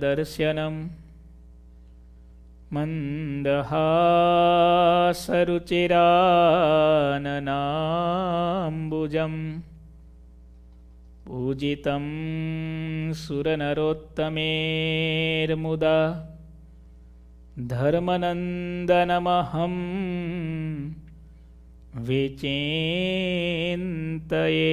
दर्शनम् मन्दहासरुचिराननाम्बुजम् पूजितं सुरनरोत्तमेर्मुदा धर्मनन्दनमहं विचिन्तये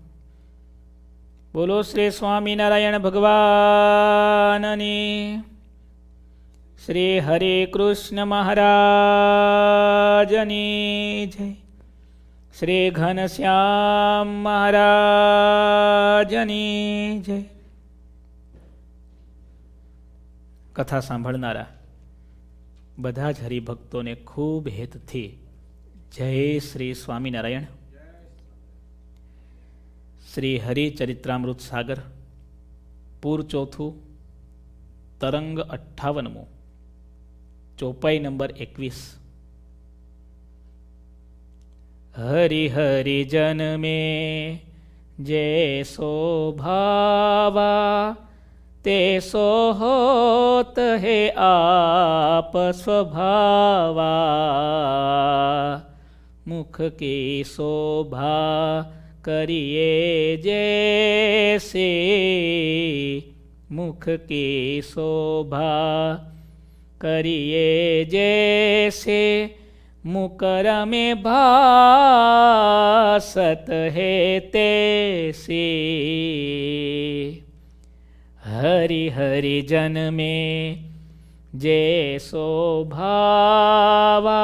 બોલો શ્રી સ્વામિનારાયણ ભગવાનની શ્રી હરે કૃષ્ણ મહારાજની જય શ્રી ઘનશ્યામ મહારાજની જય કથા સાંભળનારા બધા જ હરિભક્તોને ખૂબ હેતથી જય શ્રી સ્વામિનારાયણ શ્રી હરિચરિત્રામૃત સાગર પૂર ચોથું તરંગ અઠ્ઠાવનમું ચોપાઈ નંબર એકવીસ હરિહરિ જનમે જે શોભાવા તે સોહોત હે આપ સ્વભાવા મુખ કે શોભા કરીએ જૈસે મુખ કી શોભા કરીએ જૈસે मुकर में भासत है तैसे हरि हरि जन में जय सो भावा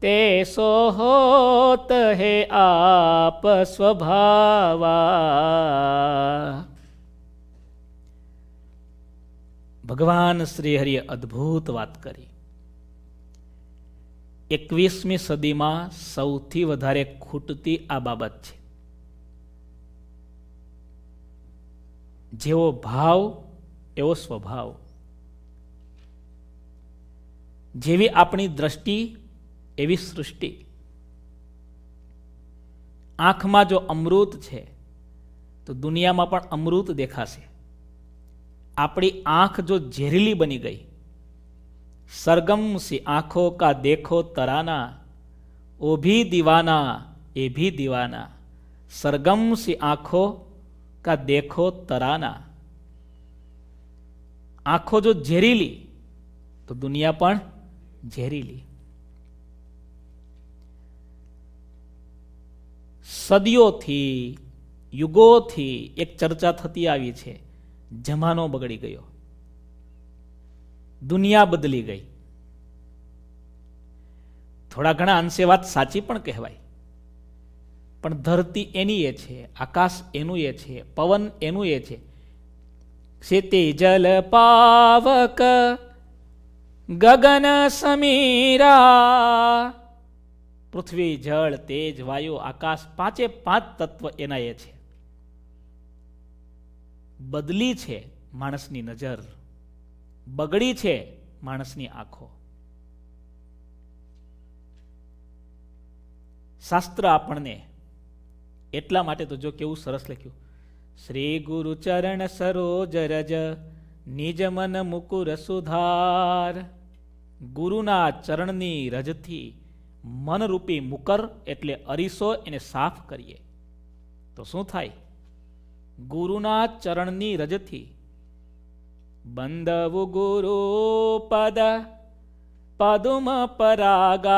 તે સોહોત હે આપ સ્વભાવા ભગવાન શ્રીહરિએ અદ્ભુત વાત કરી એકવીસમી સદીમાં સૌથી વધારે ખૂટતી આ બાબત છે જેવો ભાવ એવો સ્વભાવ જેવી આપણી દ્રષ્ટિ એવી સૃષ્ટિ આંખમાં જો અમૃત છે તો દુનિયામાં પણ અમૃત દેખાશે આપણી આંખ જો ઝેરીલી બની ગઈ સરગમ સી આંખો કા દેખો તરાના ઓભી દીવાના એ ભી દીવાના સરગમ સી આંખો કા દેખો તરાના આંખો જો ઝેરીલી તો દુનિયા પણ ઝેરીલી સદીઓથી યુગોથી એક ચર્ચા થતી આવી છે જમાનો બગડી ગયો દુનિયા બદલી ગઈ થોડા ઘણા અંશે વાત સાચી પણ કહેવાય પણ ધરતી એની એ છે આકાશ એનું એ છે પવન એનું એ છે ક્ષિતિ જલ પાવક ગગન સમીરા પૃથ્વી જળ તેજ વાયુ આકાશ પાંચે પાંચ તત્વ એના એ છે બદલી છે માણસની નજર બગડી છે માણસની આંખો શાસ્ત્ર આપણને એટલા માટે તો જો કેવું સરસ લખ્યું શ્રી ગુરુ ચરણ સરોજ રજ નિજ મન મુકુર સુધાર ગુરુના ચરણની રજથી મનરૂપી મુકર એટલે અરીસો એને સાફ કરીએ તો શું થાય ગુરુના ચરણની રજથી બંધવું ગુરુ પદ પદુમ પરાગા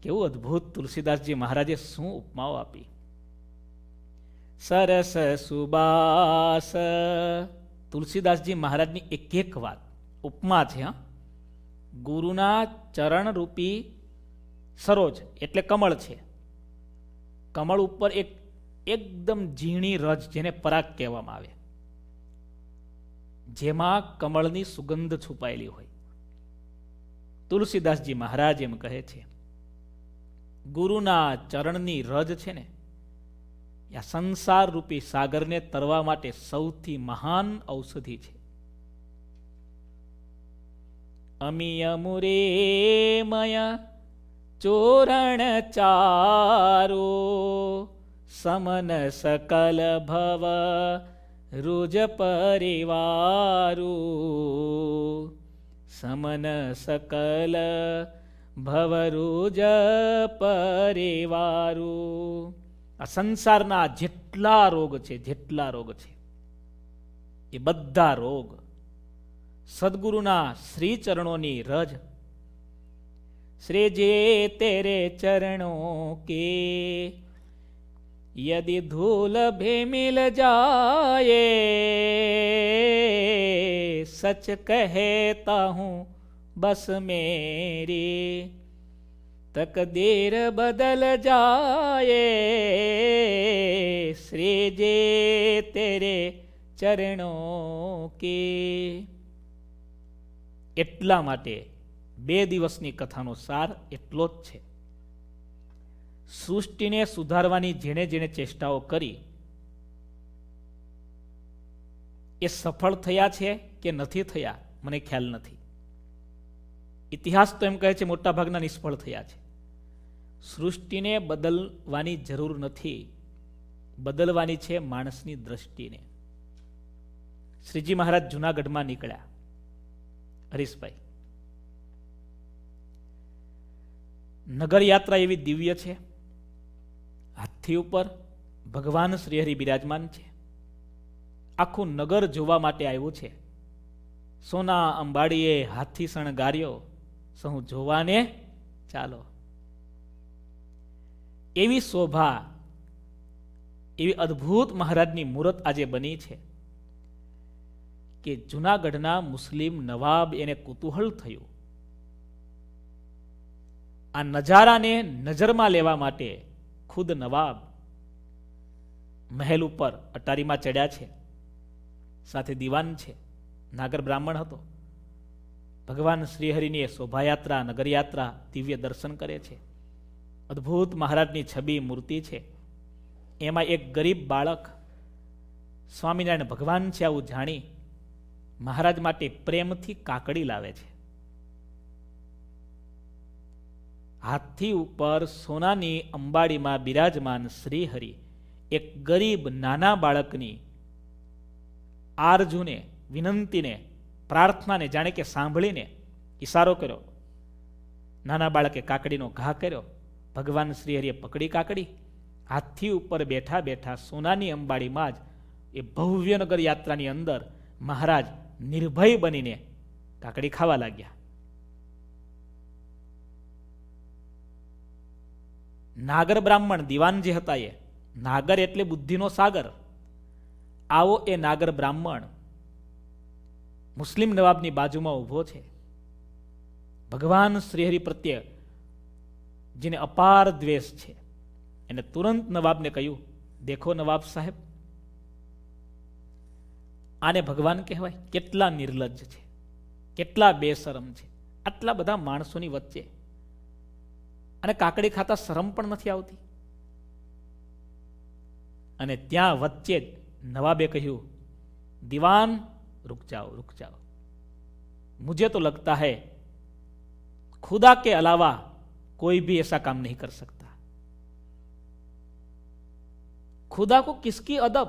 કેવું અદ્ભુત તુલસીદાસજી મહારાજે શું ઉપમાઓ આપી સરસ સુબાસ તુલસીદાસજી મહારાજની એક એક વાત ઉપમા છે હા ગુરુના ચરણરૂપી સરોજ એટલે કમળ છે કમળ ઉપર એક એકદમ ઝીણી રજ જેને પરાગ કહેવામાં આવે જેમાં કમળની સુગંધ છુપાયેલી હોય તુલસીદાસજી મહારાજ એમ કહે છે ગુરુના ચરણની રજ છે ને આ સંસાર રૂપી સાગરને તરવા માટે સૌથી મહાન ઔષધિ છે અમિયમુરે મયા ચોરણ ચારો સમન સકલ ભવ रुज परिवारु समन सकल ભવરુજ પરિવારુ આ સંસારના જેટલા રોગ છે જેટલા રોગ છે એ બધા રોગ સદગુરુના શ્રી ચરણોની રજ શ્રી જે તેરે ચરણો કે યદિ ધૂલ ભી મિલ જાયે સચ કહેતા હું બસ મેરી તકદીર બદલ જાયે શ્રી જે તેરે ચરણો કે એટલા માટે બે દિવસની કથાનો સાર એટલો જ છે સૃષ્ટિને સુધારવાની જેણે જેણે ચેષ્ટાઓ કરી એ સફળ થયા છે કે નથી થયા મને ખ્યાલ નથી ઇતિહાસ તો એમ કહે છે મોટાભાગના નિષ્ફળ થયા છે સૃષ્ટિને બદલવાની જરૂર નથી બદલવાની છે માણસની દ્રષ્ટિને શ્રીજી મહારાજ જુનાગઢમાં નીકળ્યા હરીશભાઈ નગર યાત્રા એવી દિવ્ય છે હાથી ઉપર ભગવાન શ્રીહરિ બિરાજમાન છે આખું નગર જોવા માટે આવ્યું છે સોના અંબાડીએ હાથી શણગાર્યો સહુ જોવાને ચાલો એવી શોભા એવી અદ્ભુત મહારાજની મૂર્ત આજે બની છે કે જૂનાગઢના મુસ્લિમ નવાબ એને કુતૂહલ થયું આ નજારાને નજરમાં લેવા માટે ખુદ નવાબ મહેલ ઉપર અટારીમાં ચડ્યા છે સાથે દિવાન છે નાગર બ્રાહ્મણ હતો ભગવાન શ્રીહરિની એ શોભાયાત્રા નગરયાત્રા દિવ્ય દર્શન કરે છે અદ્ભુત મહારાજની છબી મૂર્તિ છે એમાં એક ગરીબ બાળક સ્વામિનારાયણ ભગવાન છે આવું જાણી મહારાજ માટે પ્રેમથી કાકડી લાવે છે હાથી ઉપર સોનાની અંબાડીમાં બિરાજમાન શ્રીહરિ એક ગરીબ નાના બાળકની આરજુને વિનંતીને પ્રાર્થનાને જાણે કે સાંભળીને ઇશારો કર્યો નાના બાળકે કાકડીનો ઘા કર્યો ભગવાન શ્રીહરિએ પકડી કાકડી હાથી ઉપર બેઠા બેઠા સોનાની અંબાડીમાં જ એ ભવ્યનગર યાત્રાની અંદર મહારાજ નિર્ભય બનીને કાકડી ખાવા લાગ્યા નાગર બ્રાહ્મણ દિવાન જે હતા એ નાગર એટલે બુદ્ધિનો સાગર આવો એ નાગર બ્રાહ્મણ મુસ્લિમ નવાબની બાજુમાં ઊભો છે ભગવાન શ્રીહરિ પ્રત્યે જેને અપાર દ્વેષ છે એને તુરંત નવાબને કહ્યું દેખો નવાબ સાહેબ આને ભગવાન કહેવાય કેટલા નિર્લજ્જ છે કેટલા બેશરમ છે આટલા બધા માણસોની વચ્ચે અને કાકડી ખાતા શરમ પણ નથી આવતી અને ત્યાં વચ્ચે જ નવાબે કહ્યું દિવાન રૂક જાઓ રૂક જાઓ મુજે તો લગતા હૈ ખુદા કે અલાવા કોઈ भी એસા કામ નહીં કર सकता ખુદા કો કિસકી અદબ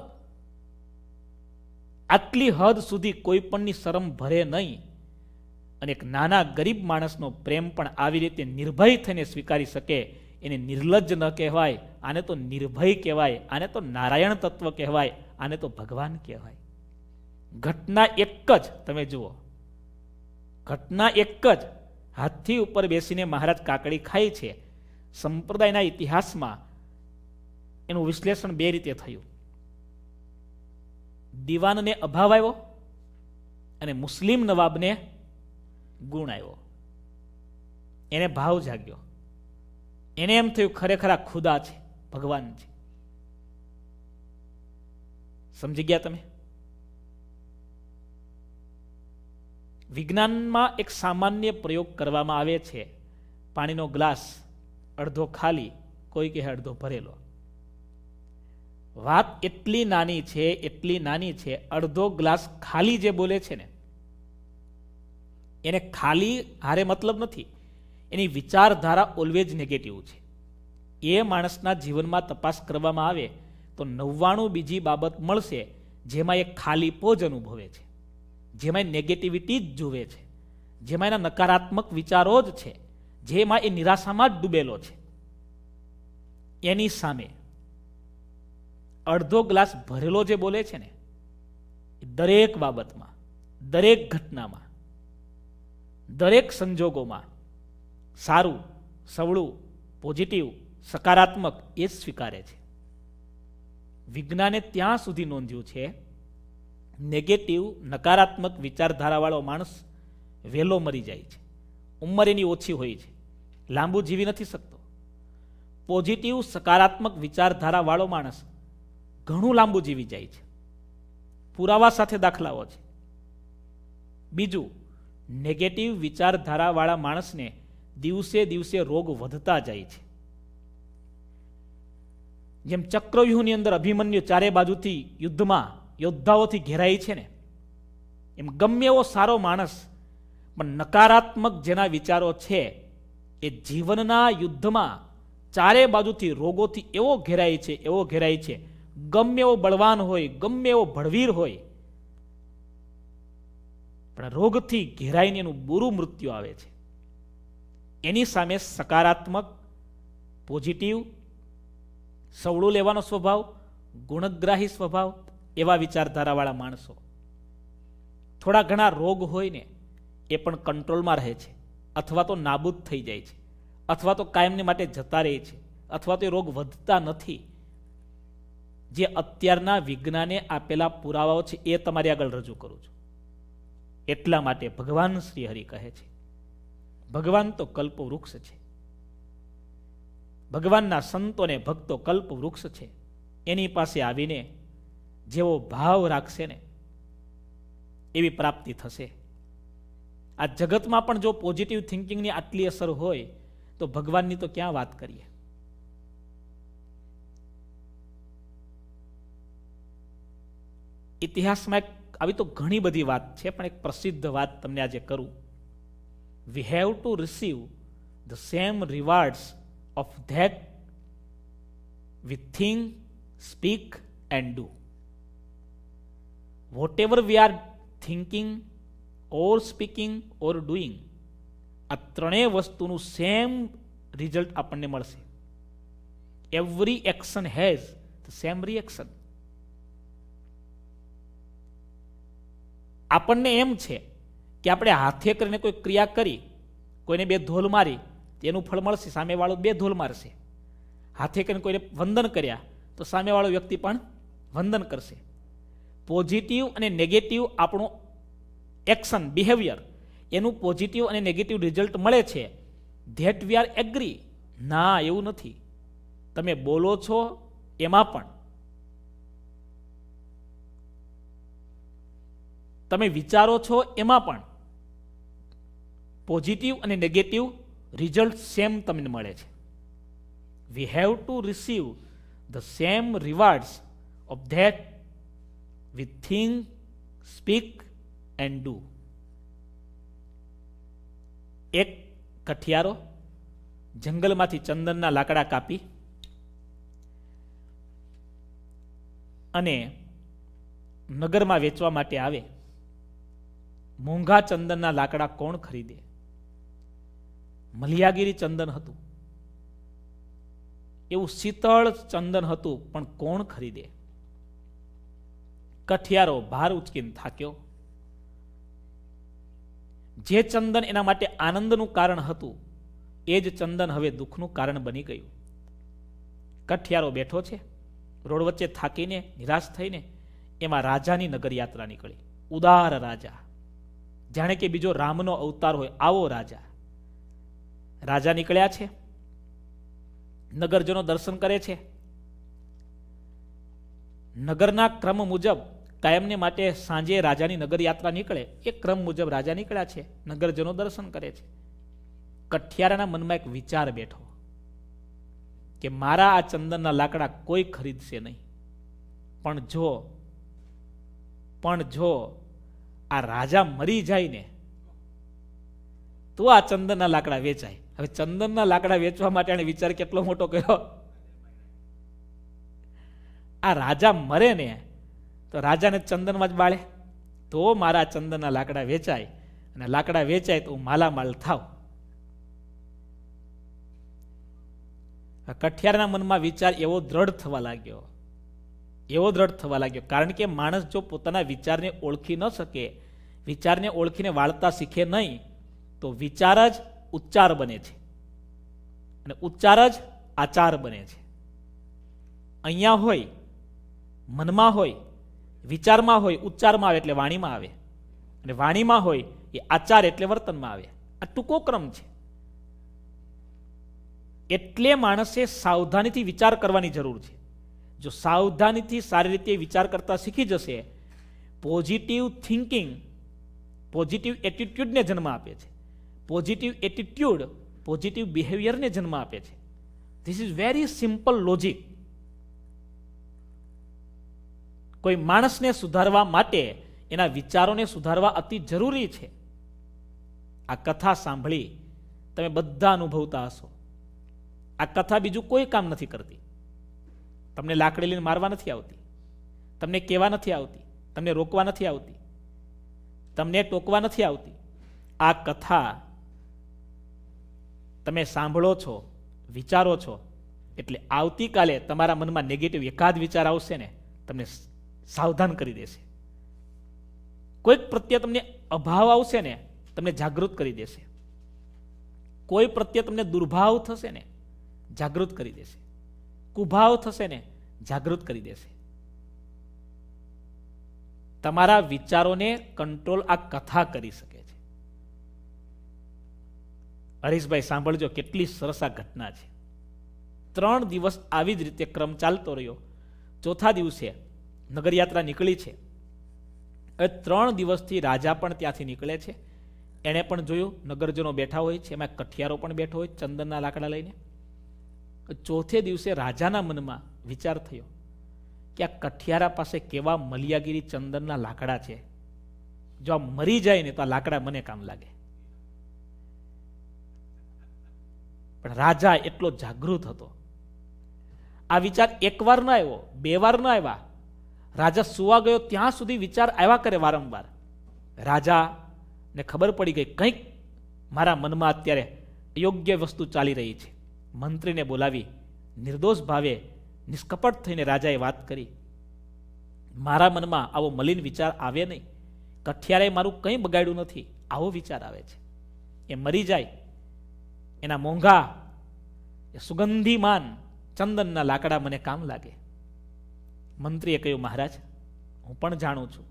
આટલી હદ સુધી કોઈ પણની શરમ ભરે નહીં અને એક નાના ગરીબ માણસનો પ્રેમ પણ આવી રીતે નિર્ભય થઈને સ્વીકારી શકે એને નિર્લજ્જ ન કહેવાય આને તો નિર્ભય કહેવાય આને તો નારાયણ તત્વ કહેવાય આને તો ભગવાન કહેવાય ઘટના એક જ તમે જુઓ ઘટના એક જ હાથી ઉપર બેસીને મહારાજ કાકડી ખાય છે સંપ્રદાયના ઇતિહાસમાં એનું વિશ્લેષણ બે રીતે થયું દીવાનને અભાવ આવ્યો અને મુસ્લિમ નવાબને ગુણ આવ્યો એને ભાવ જાગ્યો એને એમ થયું ખરેખર આ ખુદા છે ભગવાન છે સમજી ગયા તમે વિજ્ઞાનમાં એક સામાન્ય પ્રયોગ કરવામાં આવે છે પાણીનો ગ્લાસ અડધો ખાલી કોઈ કહે અડધો ભરેલો વાત એટલી નાની છે એટલી નાની છે અડધો ગ્લાસ ખાલી જે બોલે છે ને એને ખાલી હારે મતલબ નથી એની વિચારધારા ઓલવેઝ નેગેટિવ છે એ માણસના જીવનમાં તપાસ કરવામાં આવે તો નવ્વાણું બીજી બાબત મળશે જેમાં એ ખાલી પોજ અનુભવે છે જેમાં એ નેગેટિવિટી જ જુએ છે જેમાં એના નકારાત્મક વિચારો જ છે જેમાં એ નિરાશામાં જ ડૂબેલો છે એની સામે અડધો ગ્લાસ ભરેલો જે બોલે છે ને દરેક બાબતમાં દરેક ઘટનામાં દરેક સંજોગોમાં સારું સવળું પોઝિટિવ સકારાત્મક એ સ્વીકારે છે વિજ્ઞાને ત્યાં સુધી નોંધ્યું છે નેગેટિવ નકારાત્મક વિચારધારાવાળો માણસ વહેલો મરી જાય છે ઉંમર એની ઓછી હોય છે લાંબુ જીવી નથી શકતો પોઝિટિવ સકારાત્મક વિચારધારાવાળો માણસ ઘણું લાંબુ જીવી જાય છે પુરાવા સાથે દાખલાઓ છે બીજું નેગેટિવ વિચારધારાવાળા માણસને દિવસે દિવસે રોગ વધતા જાય છે જેમ ચક્રવ્યૂહની અંદર અભિમન્યુ ચારે બાજુથી યુદ્ધમાં યોદ્ધાઓથી ઘેરાય છે ને એમ ગમે એવો સારો માણસ પણ નકારાત્મક જેના વિચારો છે એ જીવનના યુદ્ધમાં ચારે બાજુથી રોગોથી એવો ઘેરાય છે એવો ઘેરાય છે ગમે એવો બળવાન હોય ગમે એવો ભળવીર હોય પણ રોગથી ઘેરાઈને એનું બુરું મૃત્યુ આવે છે એની સામે સકારાત્મક પોઝિટિવ સવડું લેવાનો સ્વભાવ ગુણગ્રાહી સ્વભાવ એવા વિચારધારાવાળા માણસો થોડા ઘણા રોગ હોય ને એ પણ કંટ્રોલમાં રહે છે અથવા તો નાબૂદ થઈ જાય છે અથવા તો કાયમને માટે જતા રહે છે અથવા તો એ રોગ વધતા નથી જે અત્યારના વિજ્ઞાને આપેલા પુરાવાઓ છે એ તમારે આગળ રજૂ કરું છું એટલા માટે ભગવાન શ્રી હરિ કહે છે ભગવાન તો કલ્પ વૃક્ષ છે ભગવાનના સંતોને ભક્તો કલ્પ વૃક્ષ છે એની પાસે આવીને જેવો ભાવ રાખશે ને એવી પ્રાપ્તિ થશે આ જગતમાં પણ જો પોઝિટિવ થિંકિંગની આટલી અસર હોય તો ભગવાનની તો ક્યાં વાત કરીએ ઇતિહાસમાં એક આવી તો ઘણી બધી વાત છે પણ એક પ્રસિદ્ધ વાત તમને આજે કરું we have to receive the same rewards of that we think speak and do whatever we are thinking or speaking or doing આ ત્રણેય વસ્તુનું સેમ રિઝલ્ટ આપણને મળશે every action has the same reaction આપણને એમ છે કે આપણે હાથે કરીને કોઈ ક્રિયા કરી કોઈને બે ધોલ મારી તેનું ફળ મળશે સામેવાળો બે ધોલ મારશે હાથે કરીને કોઈને વંદન કર્યા તો સામેવાળો વ્યક્તિ પણ વંદન કરશે પોઝિટિવ અને નેગેટિવ આપણું એક્શન બિહેવિયર એનું પોઝિટિવ અને નેગેટિવ રિઝલ્ટ મળે છે ધેટ વી આર એગ્રી ના એવું નથી તમે બોલો છો એમાં પણ તમે વિચારો છો એમાં પણ પોઝિટિવ અને નેગેટિવ રિઝલ્ટ સેમ તમને મળે છે we have to receive the same rewards of that with think speak and do એક કઠિયારો જંગલમાંથી ચંદનના લાકડા કાપી અને નગરમાં વેચવા માટે આવે મોંઘા ચંદનના લાકડા કોણ ખરીદે મલિયાગીરી ચંદન હતું એવું શીતળ ચંદન હતું પણ કોણ ખરીદે કઠિયારો ભાર ઉચકીને થાક્યો જે ચંદન એના માટે આનંદનું કારણ હતું એ જ ચંદન હવે દુઃખનું કારણ બની ગયું કઠિયારો બેઠો છે રોડ વચ્ચે થાકીને નિરાશ થઈને એમાં રાજાની નગર યાત્રા નીકળી ઉદાર રાજા જાણે કે બીજો રામનો અવતાર હોય આવો રાજા રાજા નીકળ્યા છે નગરજનો દર્શન કરે છે નગરના ક્રમ મુજબ કાયમને માટે સાંજે રાજાની નગર યાત્રા નીકળે એ ક્રમ મુજબ રાજા નીકળ્યા છે નગરજનો દર્શન કરે છે કઠિયારાના મનમાં એક વિચાર બેઠો કે મારા આ ચંદનના લાકડા કોઈ ખરીદશે નહીં પણ જો પણ જો આ રાજા મરી જાય ને તો આ ચંદનના લાકડા વેચાય હવે ચંદનના લાકડા વેચવા માટે એણે વિચાર કેટલો મોટો કર્યો આ રાજા મરે ને તો રાજાને ચંદનમાં જ બાળે તો મારા ચંદનના લાકડા વેચાય અને લાકડા વેચાય તો હું માલામાલ થાવ કઠિયારના મનમાં વિચાર એવો દ્રઢ થવા લાગ્યો એવો દ્રઢ થવા લાગ્યો કારણ કે માણસ જો પોતાના વિચારને ઓળખી ન શકે વિચારને ઓળખીને વાળતા શીખે નહીં તો વિચાર જ ઉચ્ચાર બને છે અને ઉચ્ચાર જ આચાર બને છે અહીંયા હોય મનમાં હોય વિચારમાં હોય ઉચ્ચારમાં આવે એટલે વાણીમાં આવે અને વાણીમાં હોય એ આચાર એટલે વર્તનમાં આવે આ ટૂંકો ક્રમ છે એટલે માણસે સાવધાનીથી વિચાર કરવાની જરૂર છે જો સાવધાનીથી સારી રીતે વિચાર કરતા શીખી જશે પોઝિટિવ થિંકિંગ પોઝિટિવ એટીટ્યૂડને જન્મ આપે છે પોઝિટિવ એટીટ્યૂડ પોઝિટિવ બિહેવિયરને જન્મ આપે છે this is very simple logic કોઈ માણસને સુધારવા માટે એના વિચારોને સુધારવા અતિ જરૂરી છે આ કથા સાંભળી તમે બધા અનુભવતા હશો આ કથા બીજું કોઈ કામ નથી કરતી તમને લાકડી લઈને મારવા નથી આવતી તમને કહેવા નથી આવતી તમને રોકવા નથી આવતી તમને ટોકવા નથી આવતી આ કથા તમે સાંભળો છો વિચારો છો એટલે આવતીકાલે તમારા મનમાં નેગેટિવ એકાદ વિચાર આવશે ને તમને સાવધાન કરી દેશે કોઈક પ્રત્યે તમને અભાવ આવશે ને તમને જાગૃત કરી દેશે કોઈ પ્રત્યે તમને દુર્ભાવ થશે ને જાગૃત કરી દેશે કુભાવ થશે ને જાગૃત કરી દેશે તમારા વિચારોને કંટ્રોલ આ કથા કરી શકે છે હરીશભાઈ સાંભળજો કેટલી સરસ આ ઘટના છે ત્રણ દિવસ આવી જ રીતે ક્રમ ચાલતો રહ્યો ચોથા દિવસે નગરયાત્રા નીકળી છે હવે ત્રણ દિવસથી રાજા પણ ત્યાંથી નીકળે છે એણે પણ જોયું નગરજનો બેઠા હોય છે એમાં કઠિયારો પણ બેઠો હોય ચંદનના લાકડા લઈને ચોથે દિવસે રાજાના મનમાં વિચાર થયો કે આ કઠિયારા પાસે કેવા મલિયાગીરી ચંદનના લાકડા છે જો આ મરી જાય ને તો આ લાકડા મને કામ લાગે પણ રાજા એટલો જાગૃત હતો આ વિચાર એકવાર ન આવ્યો બે વાર ન આવ્યા રાજા સુવા ગયો ત્યાં સુધી વિચાર આવ્યા કરે વારંવાર રાજા ને ખબર પડી ગઈ કંઈક મારા મનમાં અત્યારે યોગ્ય વસ્તુ ચાલી રહી છે મંત્રીને બોલાવી નિર્દોષ ભાવે નિષ્કપટ થઈને રાજાએ વાત કરી મારા મનમાં આવો મલિન વિચાર આવે નહીં કઠિયારે મારું કંઈ બગાડ્યું નથી આવો વિચાર આવે છે એ મરી જાય એના મોંઘા એ સુગંધીમાન ચંદનના લાકડા મને કામ લાગે મંત્રીએ કહ્યું મહારાજ હું પણ જાણું છું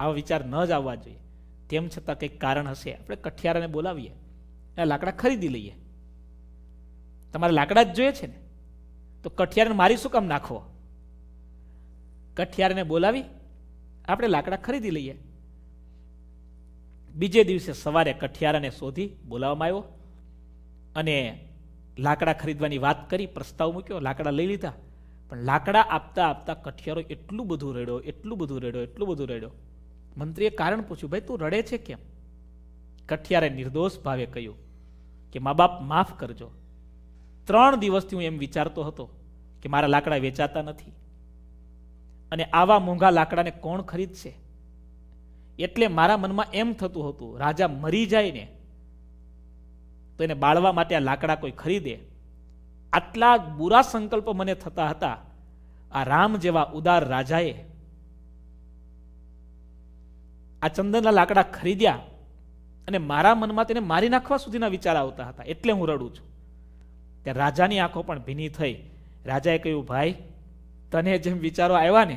આવા વિચાર ન જ આવવા જોઈએ તેમ છતાં કંઈક કારણ હશે આપણે કઠિયારાને બોલાવીએ એ લાકડા ખરીદી લઈએ તમારે લાકડા જ જોઈએ છે ને તો કઠિયારને મારી શું કામ નાખવો કઠિયારને બોલાવી આપણે લાકડા ખરીદી લઈએ બીજે દિવસે સવારે કઠિયારાને શોધી બોલાવવામાં આવ્યો અને લાકડા ખરીદવાની વાત કરી પ્રસ્તાવ મૂક્યો લાકડા લઈ લીધા પણ લાકડા આપતા આપતા કઠિયારો એટલું બધું રડ્યો એટલું બધું રડ્યો એટલું બધું રડ્યો મંત્રીએ કારણ પૂછ્યું ભાઈ તું રડે છે કેમ કઠિયારે નિર્દોષ ભાવે કહ્યું કે મા બાપ માફ કરજો ત્રણ દિવસથી હું એમ વિચારતો હતો કે મારા લાકડા વેચાતા નથી અને આવા મોંઘા લાકડાને કોણ ખરીદશે એટલે મારા મનમાં એમ થતું હતું રાજા મરી જાય ને તો એને બાળવા માટે આ લાકડા કોઈ ખરીદે આટલા બુરા સંકલ્પ મને થતા હતા આ રામ જેવા ઉદાર રાજાએ આ ચંદનના લાકડા ખરીદ્યા અને મારા મનમાં તેને મારી નાખવા સુધીના વિચાર આવતા હતા એટલે હું રડું છું ત્યાં રાજાની આંખો પણ ભીની થઈ રાજાએ કહ્યું ભાઈ તને જેમ વિચારો આવ્યા ને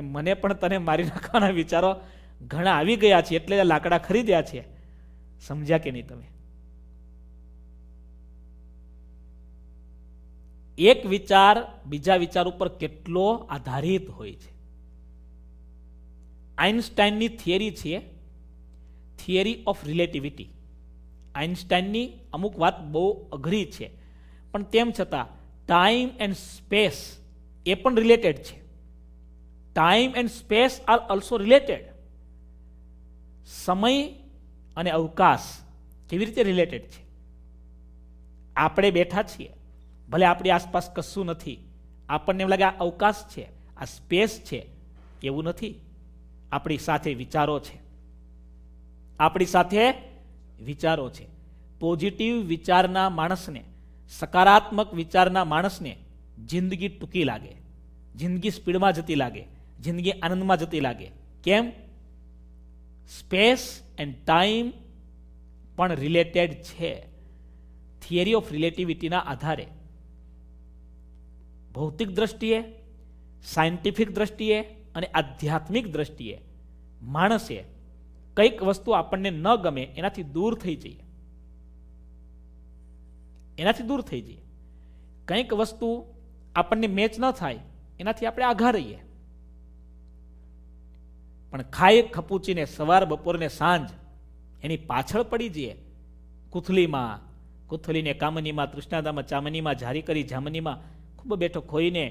એમ મને પણ તને મારી નાખવાના વિચારો ઘણા આવી ગયા છે એટલે લાકડા ખરીદ્યા છે સમજ્યા કે નહીં તમે એક વિચાર બીજા વિચાર ઉપર કેટલો આધારિત હોય છે આઇન્સ્ટાઈનની થિયરી છે થિયરી ઓફ રિલેટિવિટી આઇન્સ્ટાઈનની અમુક વાત બહુ અઘરી છે પણ તેમ છતાં ટાઈમ એન્ડ સ્પેસ એ પણ રિલેટેડ છે time and space are also related સમય અને અવકાશ કેવી રીતે રિલેટેડ છે આપણે બેઠા છીએ ભલે આપણી આસપાસ કશું નથી આપણને એમ લાગે આ અવકાશ છે આ સ્પેસ છે એવું નથી આપણી સાથે વિચારો છે આપણી સાથે વિચારો છે પોઝિટિવ વિચારના માણસને સકારાત્મક વિચારના માણસને જિંદગી ટૂંકી લાગે જિંદગી સ્પીડમાં જતી લાગે જિંદગી આનંદમાં જતી લાગે કેમ સ્પેસ એન્ડ ટાઈમ પણ રિલેટેડ છે થિયરી ઓફ રિલેટિવિટીના આધારે ભૌતિક દ્રષ્ટિએ સાયન્ટિફિક દ્રષ્ટિએ અને આધ્યાત્મિક દ્રષ્ટિએ માણસે કંઈક વસ્તુ આપણને ન ગમે એનાથી દૂર થઈ જઈએ એનાથી દૂર થઈ જઈએ કંઈક વસ્તુ આપણને મેચ ન થાય એનાથી આપણે આઘા રહીએ પણ ખાય ખપૂચીને સવાર બપોરને સાંજ એની પાછળ પડી જઈએ કુથલીમાં કુથલીને કામનીમાં તૃષ્ણાદામાં ચામનીમાં જારી કરી જામનીમાં ખૂબ બેઠો ખોઈને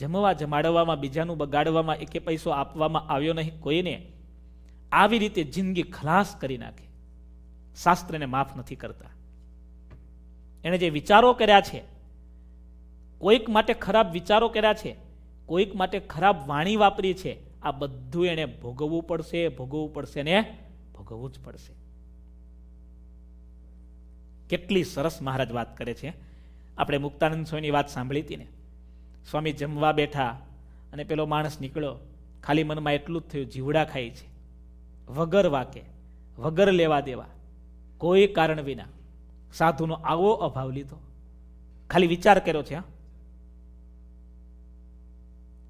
જમવા જમાડવામાં બીજાનું બગાડવામાં એકે પૈસો આપવામાં આવ્યો નહીં કોઈને આવી રીતે જિંદગી ખલાસ કરી નાખે શાસ્ત્રને માફ નથી કરતા એણે જે વિચારો કર્યા છે કોઈક માટે ખરાબ વિચારો કર્યા છે કોઈક માટે ખરાબ વાણી વાપરી છે આ બધું એણે ભોગવવું પડશે ભોગવવું પડશે ને ભોગવવું જ પડશે કેટલી સરસ મહારાજ વાત કરે છે આપણે મુક્તાનંદ સ્વામીની વાત સાંભળી હતી ને સ્વામી જમવા બેઠા અને પેલો માણસ નીકળ્યો ખાલી મનમાં એટલું જ થયું જીવડા ખાય છે વગર વાકે વગર લેવા દેવા કોઈ કારણ વિના સાધુનો આવો અભાવ લીધો ખાલી વિચાર કર્યો છે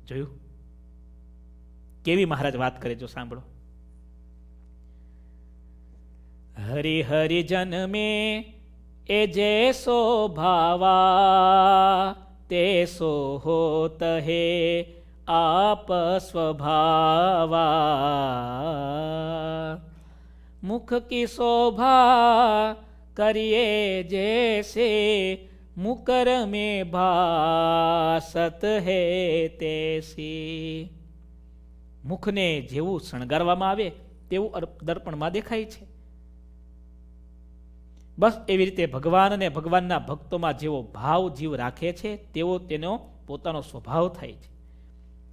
જોયું કેવી મહારાજ વાત કરે જો સાંભળો હરિ હરિ જનમે એ જે સો ભાવા તે સો હોત હે આપ સ્વભાવા મુખ કી શોભા કરીએ જે जैसे मुकर में ભાસત હે તેસી મુખને જેવું શણગારવામાં આવે તેવું દર્પણમાં દેખાય છે બસ એવી રીતે ભગવાન અને ભગવાનના ભક્તોમાં જેવો ભાવ જીવ રાખે છે તેવો તેનો પોતાનો સ્વભાવ થાય છે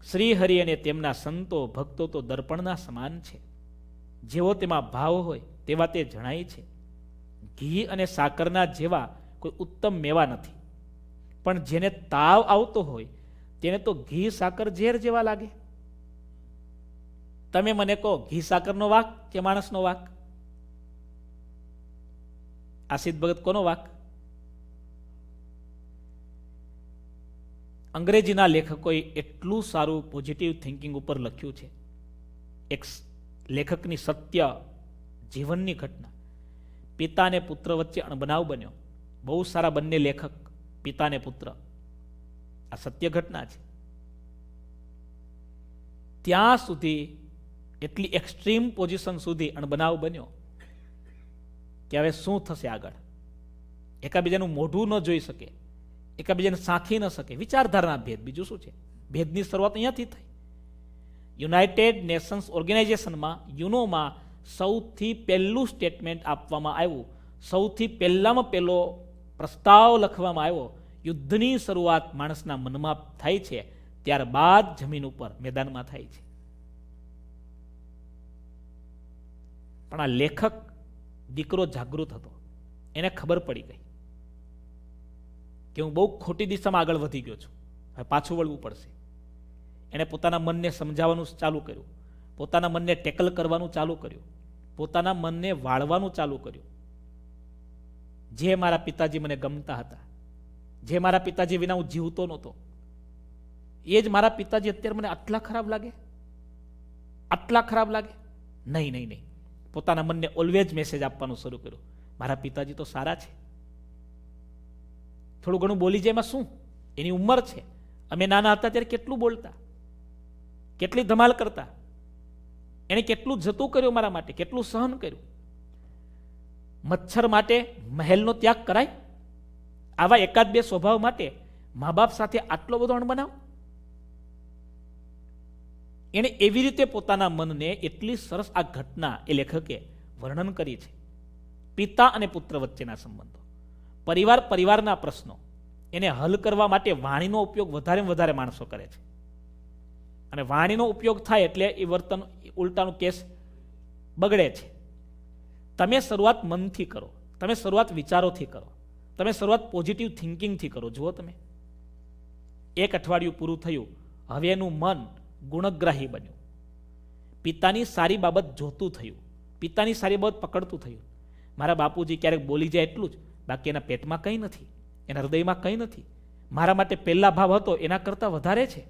શ્રીહરિ અને તેમના સંતો ભક્તો તો દર્પણના સમાન છે જેવો તેમાં ભાવ હોય તેવા તે જણાય છે ઘી અને સાકરના જેવા કોઈ ઉત્તમ મેવા નથી પણ જેને તાવ આવતો હોય તેને તો ઘી સાકર ઝેર જેવા લાગે તમે મને કહો ઘી સાકરનો વાક કે માણસનો વાક આશિદ ભગત કોનો વાક અંગ્રેજીના લેખકોએ એટલું સારું પોઝિટિવ થિંકિંગ ઉપર લખ્યું છે એક લેખકની સત્ય જીવનની ઘટના પિતા અને પુત્ર વચ્ચે અણબનાવ બન્યો બહુ સારા બંને લેખક પિતા ને પુત્ર આ સત્ય ઘટના છે ત્યાં સુધી એટલી એક્સ્ટ્રીમ પોઝિશન સુધી અણબનાવ બન્યો કે હવે શું થશે આગળ એકાબીજાનું મોઢું ન જોઈ શકે એકાબીજાને સાંખી ન શકે વિચારધારાના ભેદ બીજું શું છે ભેદની શરૂઆત અહીંયાથી થઈ યુનાઇટેડ નેશન્સ ઓર્ગેનાઇઝેશનમાં યુનોમાં સૌથી પહેલું સ્ટેટમેન્ટ આપવામાં આવ્યું સૌથી પહેલામાં પહેલો પ્રસ્તાવ લખવામાં આવ્યો યુદ્ધની શરૂઆત માણસના મનમાં થાય છે ત્યારબાદ જમીન ઉપર મેદાનમાં થાય છે પણ આ લેખક દીકરો જાગૃત હતો એને ખબર પડી ગઈ કે હું બહુ ખોટી દિશામાં આગળ વધી ગયો છું હવે પાછું વળવું પડશે એણે પોતાના મનને સમજાવવાનું ચાલુ કર્યું પોતાના મનને ટેકલ કરવાનું ચાલુ કર્યું પોતાના મનને વાળવાનું ચાલુ કર્યું જે મારા પિતાજી મને ગમતા હતા જે મારા પિતાજી વિના હું જીવતો નહોતો એ જ મારા પિતાજી અત્યારે મને આટલા ખરાબ લાગે આટલા ખરાબ લાગે નહીં નહીં નહીં પોતાના મનને ઓલવેજ મેસેજ આપવાનું શરૂ કર્યું મારા પિતાજી તો સારા છે થોડું ઘણું બોલી જાય એમાં શું એની ઉંમર છે અમે નાના હતા ત્યારે કેટલું બોલતા કેટલી ધમાલ કરતા એણે કેટલું જતું કર્યું મારા માટે કેટલું સહન કર્યું મચ્છર માટે મહેલનો ત્યાગ કરાય આવા એકાદ બે સ્વભાવ માટે મા બાપ સાથે આટલો બધો અણબનાવ એણે એવી રીતે પોતાના મનને એટલી સરસ આ ઘટના એ લેખકે વર્ણન કરી છે પિતા અને પુત્ર વચ્ચેના સંબંધો પરિવાર પરિવારના પ્રશ્નો એને હલ કરવા માટે વાણીનો ઉપયોગ વધારે વધારે માણસો કરે છે અને વાણીનો ઉપયોગ થાય એટલે એ વર્તન ઉલટાનો કેસ બગડે છે તમે શરૂઆત મનથી કરો તમે શરૂઆત વિચારોથી કરો તમે શરૂઆત પોઝિટિવ થિંકિંગથી કરો જુઓ તમે એક અઠવાડિયું પૂરું થયું હવે એનું મન ગુણગ્રાહી બન્યું પિતાની સારી બાબત જોતું થયું પિતાની સારી બાબત પકડતું થયું મારા બાપુજી ક્યારેક બોલી જાય એટલું જ બાકી એના પેટમાં કંઈ નથી એના હૃદયમાં કંઈ નથી મારા માટે પહેલા ભાવ હતો એના કરતાં વધારે છે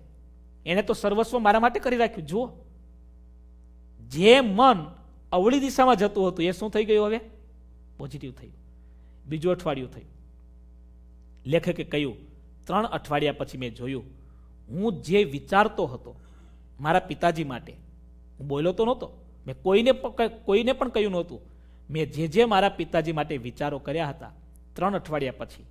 એણે તો સર્વસ્વ મારા માટે કરી રાખ્યું જુઓ જે મન અવળી દિશામાં જતું હતું એ શું થઈ ગયું હવે પોઝિટિવ થયું બીજું અઠવાડિયું થયું લેખકે કહ્યું ત્રણ અઠવાડિયા પછી મેં જોયું હું જે વિચારતો હતો મારા પિતાજી માટે હું બોલ્યો તો નહોતો મેં કોઈને કોઈને પણ કહ્યું નહોતું મેં જે જે મારા પિતાજી માટે વિચારો કર્યા હતા ત્રણ અઠવાડિયા પછી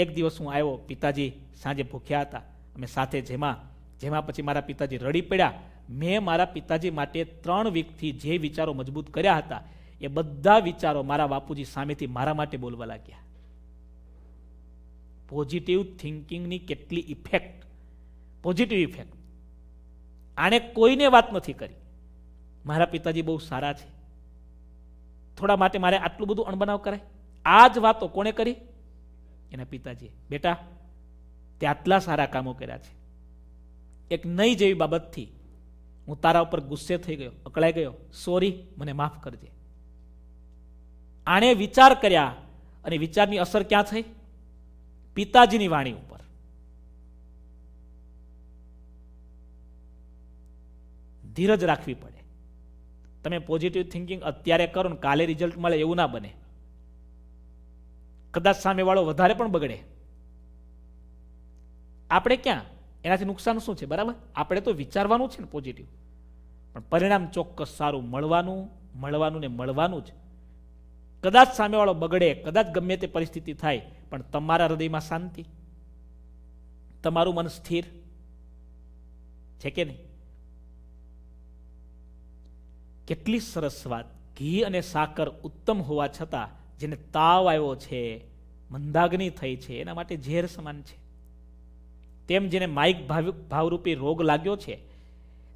એક દિવસ હું આવ્યો પિતાજી સાંજે ભૂખ્યા હતા અમે સાથે જેમાં જેમાં પછી મારા પિતાજી રડી પડ્યા મેં મારા પિતાજી માટે ત્રણ વીકથી જે વિચારો મજબૂત કર્યા હતા એ બધા વિચારો મારા બાપુજી સામેથી મારા માટે બોલવા લાગ્યા પોઝિટિવ થિંકિંગની કેટલી ઇફેક્ટ પોઝિટિવ ઇફેક્ટ આણે કોઈને વાત નથી કરી મારા પિતાજી બહુ સારા છે થોડા માટે મારે આટલું બધું અણબનાવ કરાય આ જ વાતો કોણે કરી એના પિતાજીએ બેટા તે આટલા સારા કામો કર્યા છે એક નહીં જેવી બાબતથી હું તારા ઉપર ગુસ્સે થઈ ગયો અકળાઈ ગયો સોરી મને માફ કરજે આણે વિચાર કર્યા અને વિચારની અસર ક્યાં થઈ પિતાજીની વાણી ઉપર ધીરજ રાખવી પડે તમે પોઝિટિવ થિંકિંગ અત્યારે કરો ને કાલે રિઝલ્ટ મળે એવું ના બને કદાચ સામેવાળો વધારે પણ બગડે આપણે ક્યાં એનાથી નુકસાન શું છે બરાબર આપણે તો વિચારવાનું છે ને પોઝિટિવ પણ પરિણામ ચોક્કસ સારું મળવાનું મળવાનું ને મળવાનું જ કદાચ સામેવાળો બગડે કદાચ ગમે તે પરિસ્થિતિ થાય પણ તમારા હૃદયમાં શાંતિ તમારું મન સ્થિર છે કે નહીં કેટલી સરસ વાત ઘી અને સાકર ઉત્તમ હોવા છતાં જેને તાવ આવ્યો છે મંદાગ્નિ થઈ છે એના માટે ઝેર સમાન છે તેમ જેને માઇક ભાવ ભાવરૂપી રોગ લાગ્યો છે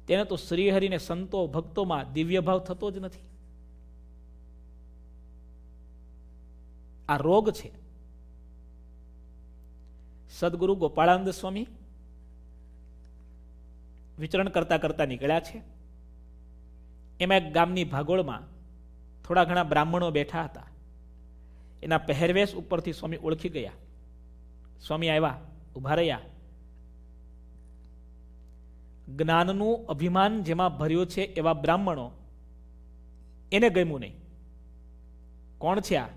તેને તો શ્રીહરિને સંતો ભક્તોમાં દિવ્ય ભાવ થતો જ નથી આ રોગ છે સદગુરુ ગોપાળાનંદ સ્વામી વિચરણ કરતા કરતા નીકળ્યા છે એમાં એક ગામની ભાગોળમાં થોડા ઘણા બ્રાહ્મણો બેઠા હતા એના પહેરવેશ ઉપરથી સ્વામી ઓળખી ગયા સ્વામી આવ્યા ઊભા રહ્યા જ્ઞાનનું અભિમાન જેમાં ભર્યો છે એવા બ્રાહ્મણો એને ગમ્યું નહીં કોણ છે આ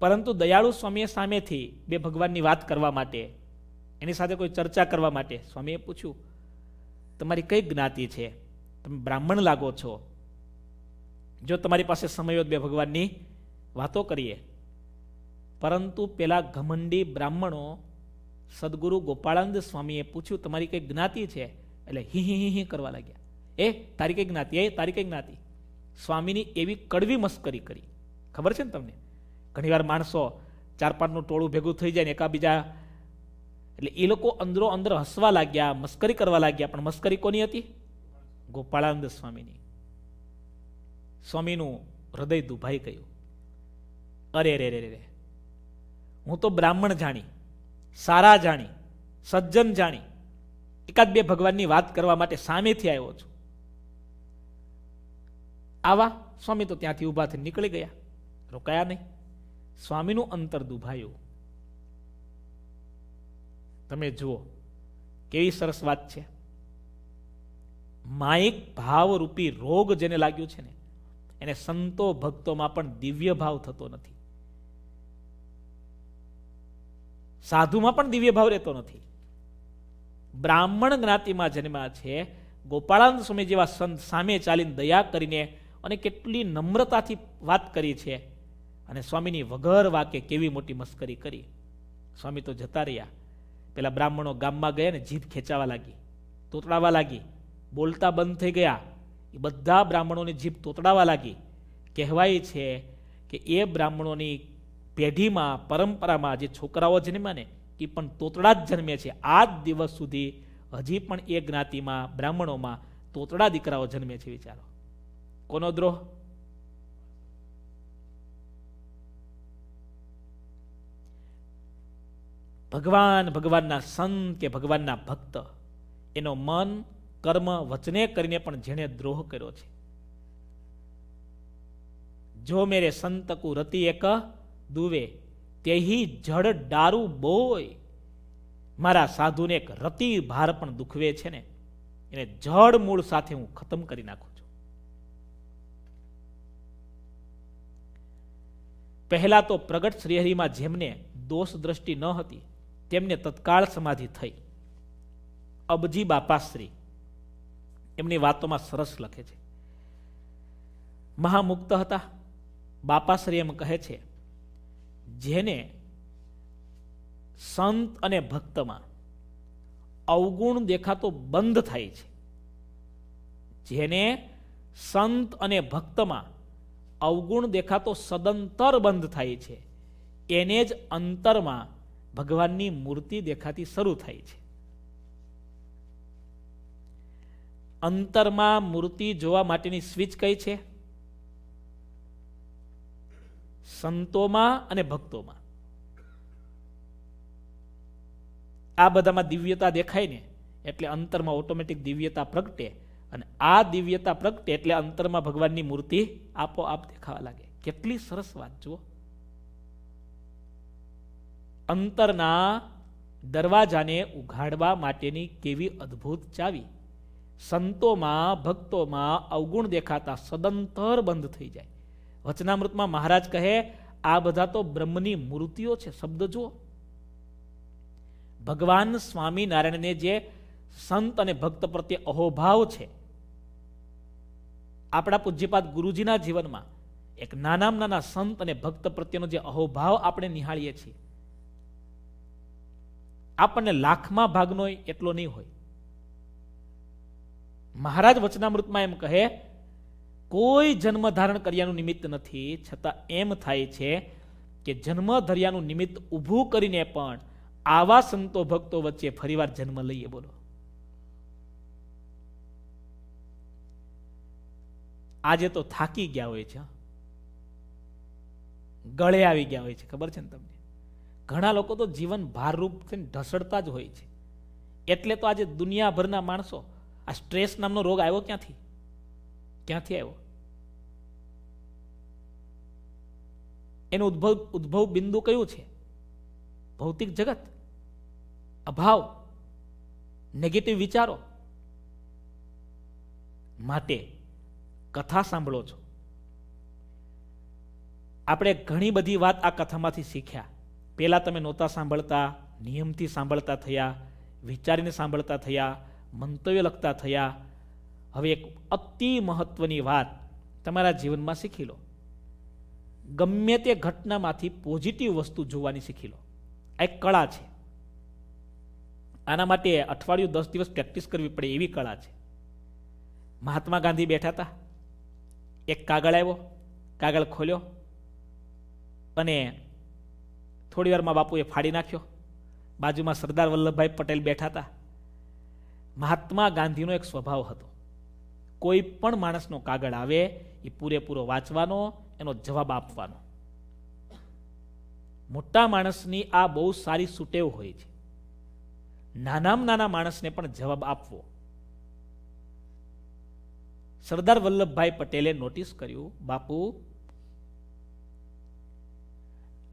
પરંતુ દયાળુ સ્વામીએ સામેથી બે ભગવાનની વાત કરવા માટે એની સાથે કોઈ ચર્ચા કરવા માટે સ્વામીએ પૂછ્યું તમારી કઈ જ્ઞાતિ છે તમે બ્રાહ્મણ લાગો છો જો તમારી પાસે સમયો બે ભગવાનની વાતો કરીએ પરંતુ પેલા ઘમંડી બ્રાહ્મણો સદગુરુ ગોપાળાનંદ સ્વામીએ પૂછ્યું તમારી કઈ જ્ઞાતિ છે એટલે હિ હિ હિ કરવા લાગ્યા એ તારી કઈ જ્ઞાતિ એ તારી કઈ જ્ઞાતિ સ્વામીની એવી કડવી મસ્કરી કરી ખબર છે ને તમને ઘણીવાર માણસો ચાર પાંચનું ટોળું ભેગું થઈ જાય ને એકાબીજા એટલે એ લોકો અંદરો અંદર હસવા લાગ્યા મસ્કરી કરવા લાગ્યા પણ મસ્કરી કોની હતી ગોપાળાનંદ સ્વામીની સ્વામીનું હૃદય દુભાઈ ગયું અરે રે રે રે હું તો બ્રાહ્મણ જાણી સારા જાણી સજ્જન જાણી એકાદ બે ભગવાનની વાત કરવા માટે સામેથી આવ્યો છું આવા સ્વામી તો ત્યાંથી ઊભા થઈ નીકળી ગયા રોકાયા નહીં સ્વામીનું અંતર દુભાયું તમે જુઓ કેવી સરસ વાત છે માયિક ભાવરૂપી રોગ જેને લાગ્યું છે ને એને સંતો ભક્તોમાં પણ દિવ્ય ભાવ થતો નથી સાધુમાં પણ દિવ્ય ભાવ રહેતો નથી બ્રાહ્મણ જ્ઞાતિમાં જન્મ્યા છે ગોપાળાનંદ સ્વામી જેવા સંત સામે ચાલીને દયા કરીને અને કેટલી નમ્રતાથી વાત કરી છે અને સ્વામીની વગર વાકે કેવી મોટી મસ્કરી કરી સ્વામી તો જતા રહ્યા પેલા બ્રાહ્મણો ગામમાં ગયા ને જીભ ખેંચાવા લાગી તોતડાવા લાગી બોલતા બંધ થઈ ગયા એ બધા બ્રાહ્મણોની જીભ તોતડાવા લાગી કહેવાય છે કે એ બ્રાહ્મણોની પેઢીમાં પરંપરામાં જે છોકરાઓ જન્મ્યા ને એ પણ તોતડા જ જન્મે છે આ જ દિવસ સુધી હજી પણ એ જ્ઞાતિમાં બ્રાહ્મણોમાં તોતડા દીકરાઓ જન્મે છે વિચારો કોનો દ્રોહ ભગવાન ભગવાનના સંત કે ભગવાનના ભક્ત એનો મન કર્મ વચને કરીને પણ જેણે દ્રોહ કર્યો છે જો મેરે સંત કુ રતિ એક દુવે તેહી જડ ડારું બોય મારા સાધુને એક રતિ ભાર પણ દુખવે છે ને એને જડ મૂળ સાથે હું ખતમ કરી નાખું છું પહેલા તો પ્રગટ શ્રીહરિમાં જેમને દોષ દ્રષ્ટિ ન હતી તેમને તત્કાળ સમાધિ થઈ અબજી બાપાશ્રી એમની વાતોમાં સરસ લખે છે મહામુક્ત હતા બાપાશ્રી એમ કહે છે જેને સંત અને ભક્તમાં અવગુણ દેખાતો બંધ થાય છે જેને સંત અને ભક્તમાં અવગુણ દેખાતો સદંતર બંધ થાય છે એને જ અંતરમાં ભગવાનની મૂર્તિ દેખાતી શરૂ થાય છે અંતરમાં મૂર્તિ જોવા માટેની સ્વિચ કઈ છે સંતોમાં અને ભક્તોમાં આ બધામાં દિવ્યતા દેખાય ને એટલે અંતરમાં ઓટોમેટિક દિવ્યતા પ્રગટે અને આ દિવ્યતા પ્રગટે એટલે અંતરમાં ભગવાનની મૂર્તિ આપોઆપ દેખાવા લાગે કેટલી સરસ વાત જુઓ અંતરના દરવાજાને ઉઘાડવા માટેની કેવી અદભુત ચાવી સંતોમાં ભક્તોમાં અવગુણ દેખાતા સદંતર બંધ થઈ જાય વચનામૃતમાં મહારાજ કહે આ બધા તો બ્રહ્મની મૂર્તિઓ છે શબ્દ જુઓ ભગવાન સ્વામિનારાયણને જે સંત અને ભક્ત પ્રત્યે અહોભાવ છે આપણા પૂજ્યપાત ગુરુજીના જીવનમાં એક નાનામાં નાના સંત અને ભક્ત પ્રત્યેનો જે અહોભાવ આપણે નિહાળીએ છીએ આપણને લાખમાં ભાગનો એટલો નહીં હોય મહારાજ વચનામૃતમાં એમ કહે કોઈ જન્મ ધારણ કર્યાનું નિમિત્ત નથી છતાં એમ થાય છે કે જન્મ ધર્યાનું નિમિત્ત ઊભું કરીને પણ આવા સંતો ભક્તો વચ્ચે ફરીવાર જન્મ લઈએ બોલો આજે તો થાકી ગયા હોય છે ગળે આવી ગયા હોય છે ખબર છે ને તમને ઘણા લોકો તો જીવન ભારરૂપ થઈને ઢસડતા જ હોય છે એટલે તો આજે દુનિયાભરના માણસો આ સ્ટ્રેસ નામનો રોગ આવ્યો ક્યાંથી ક્યાંથી આવ્યો એનો ઉદ્ભવ ઉદ્ભવ બિંદુ કયું છે ભૌતિક જગત અભાવ નેગેટિવ વિચારો માટે કથા સાંભળો છો આપણે ઘણી બધી વાત આ કથામાંથી શીખ્યા પહેલાં તમે નહોતા સાંભળતા નિયમથી સાંભળતા થયા વિચારીને સાંભળતા થયા મંતવ્ય લખતા થયા હવે એક અતિ મહત્વની વાત તમારા જીવનમાં શીખી લો ગમે તે ઘટનામાંથી પોઝિટિવ વસ્તુ જોવાની શીખી લો આ એક કળા છે આના માટે અઠવાડિયું દસ દિવસ પ્રેક્ટિસ કરવી પડે એવી કળા છે મહાત્મા ગાંધી બેઠા હતા એક કાગળ આવ્યો કાગળ ખોલ્યો અને થોડી વારમાં બાપુએ ફાડી નાખ્યો બાજુમાં સરદાર વલ્લભભાઈ પટેલ બેઠા હતા મહાત્મા ગાંધીનો એક સ્વભાવ હતો કોઈ પણ માણસનો કાગળ આવે એ પૂરેપૂરો વાંચવાનો એનો જવાબ આપવાનો મોટા માણસની આ બહુ સારી સુટેવ હોય છે નાનામાં નાના માણસને પણ જવાબ આપવો સરદાર વલ્લભભાઈ પટેલે નોટિસ કર્યું બાપુ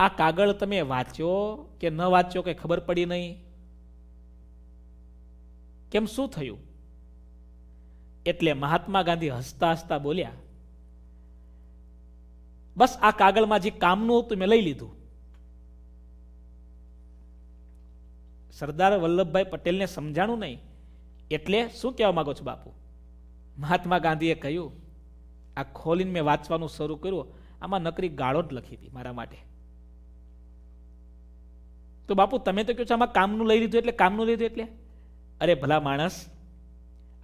આ કાગળ તમે વાંચ્યો કે ન વાંચ્યો કે ખબર પડી નહીં કેમ શું થયું એટલે મહાત્મા ગાંધી હસતા હસતા બોલ્યા બસ આ કાગળમાં જે કામનું હતું મેં લઈ લીધું સરદાર વલ્લભભાઈ પટેલને સમજાણું નહીં એટલે શું કહેવા માગો છો બાપુ મહાત્મા ગાંધીએ કહ્યું આ ખોલીને મેં વાંચવાનું શરૂ કર્યું આમાં નકરી ગાળો જ લખી હતી મારા માટે તો બાપુ તમે તો કહો છો આમાં કામનું લઈ લીધું એટલે કામનું લીધું એટલે અરે ભલા માણસ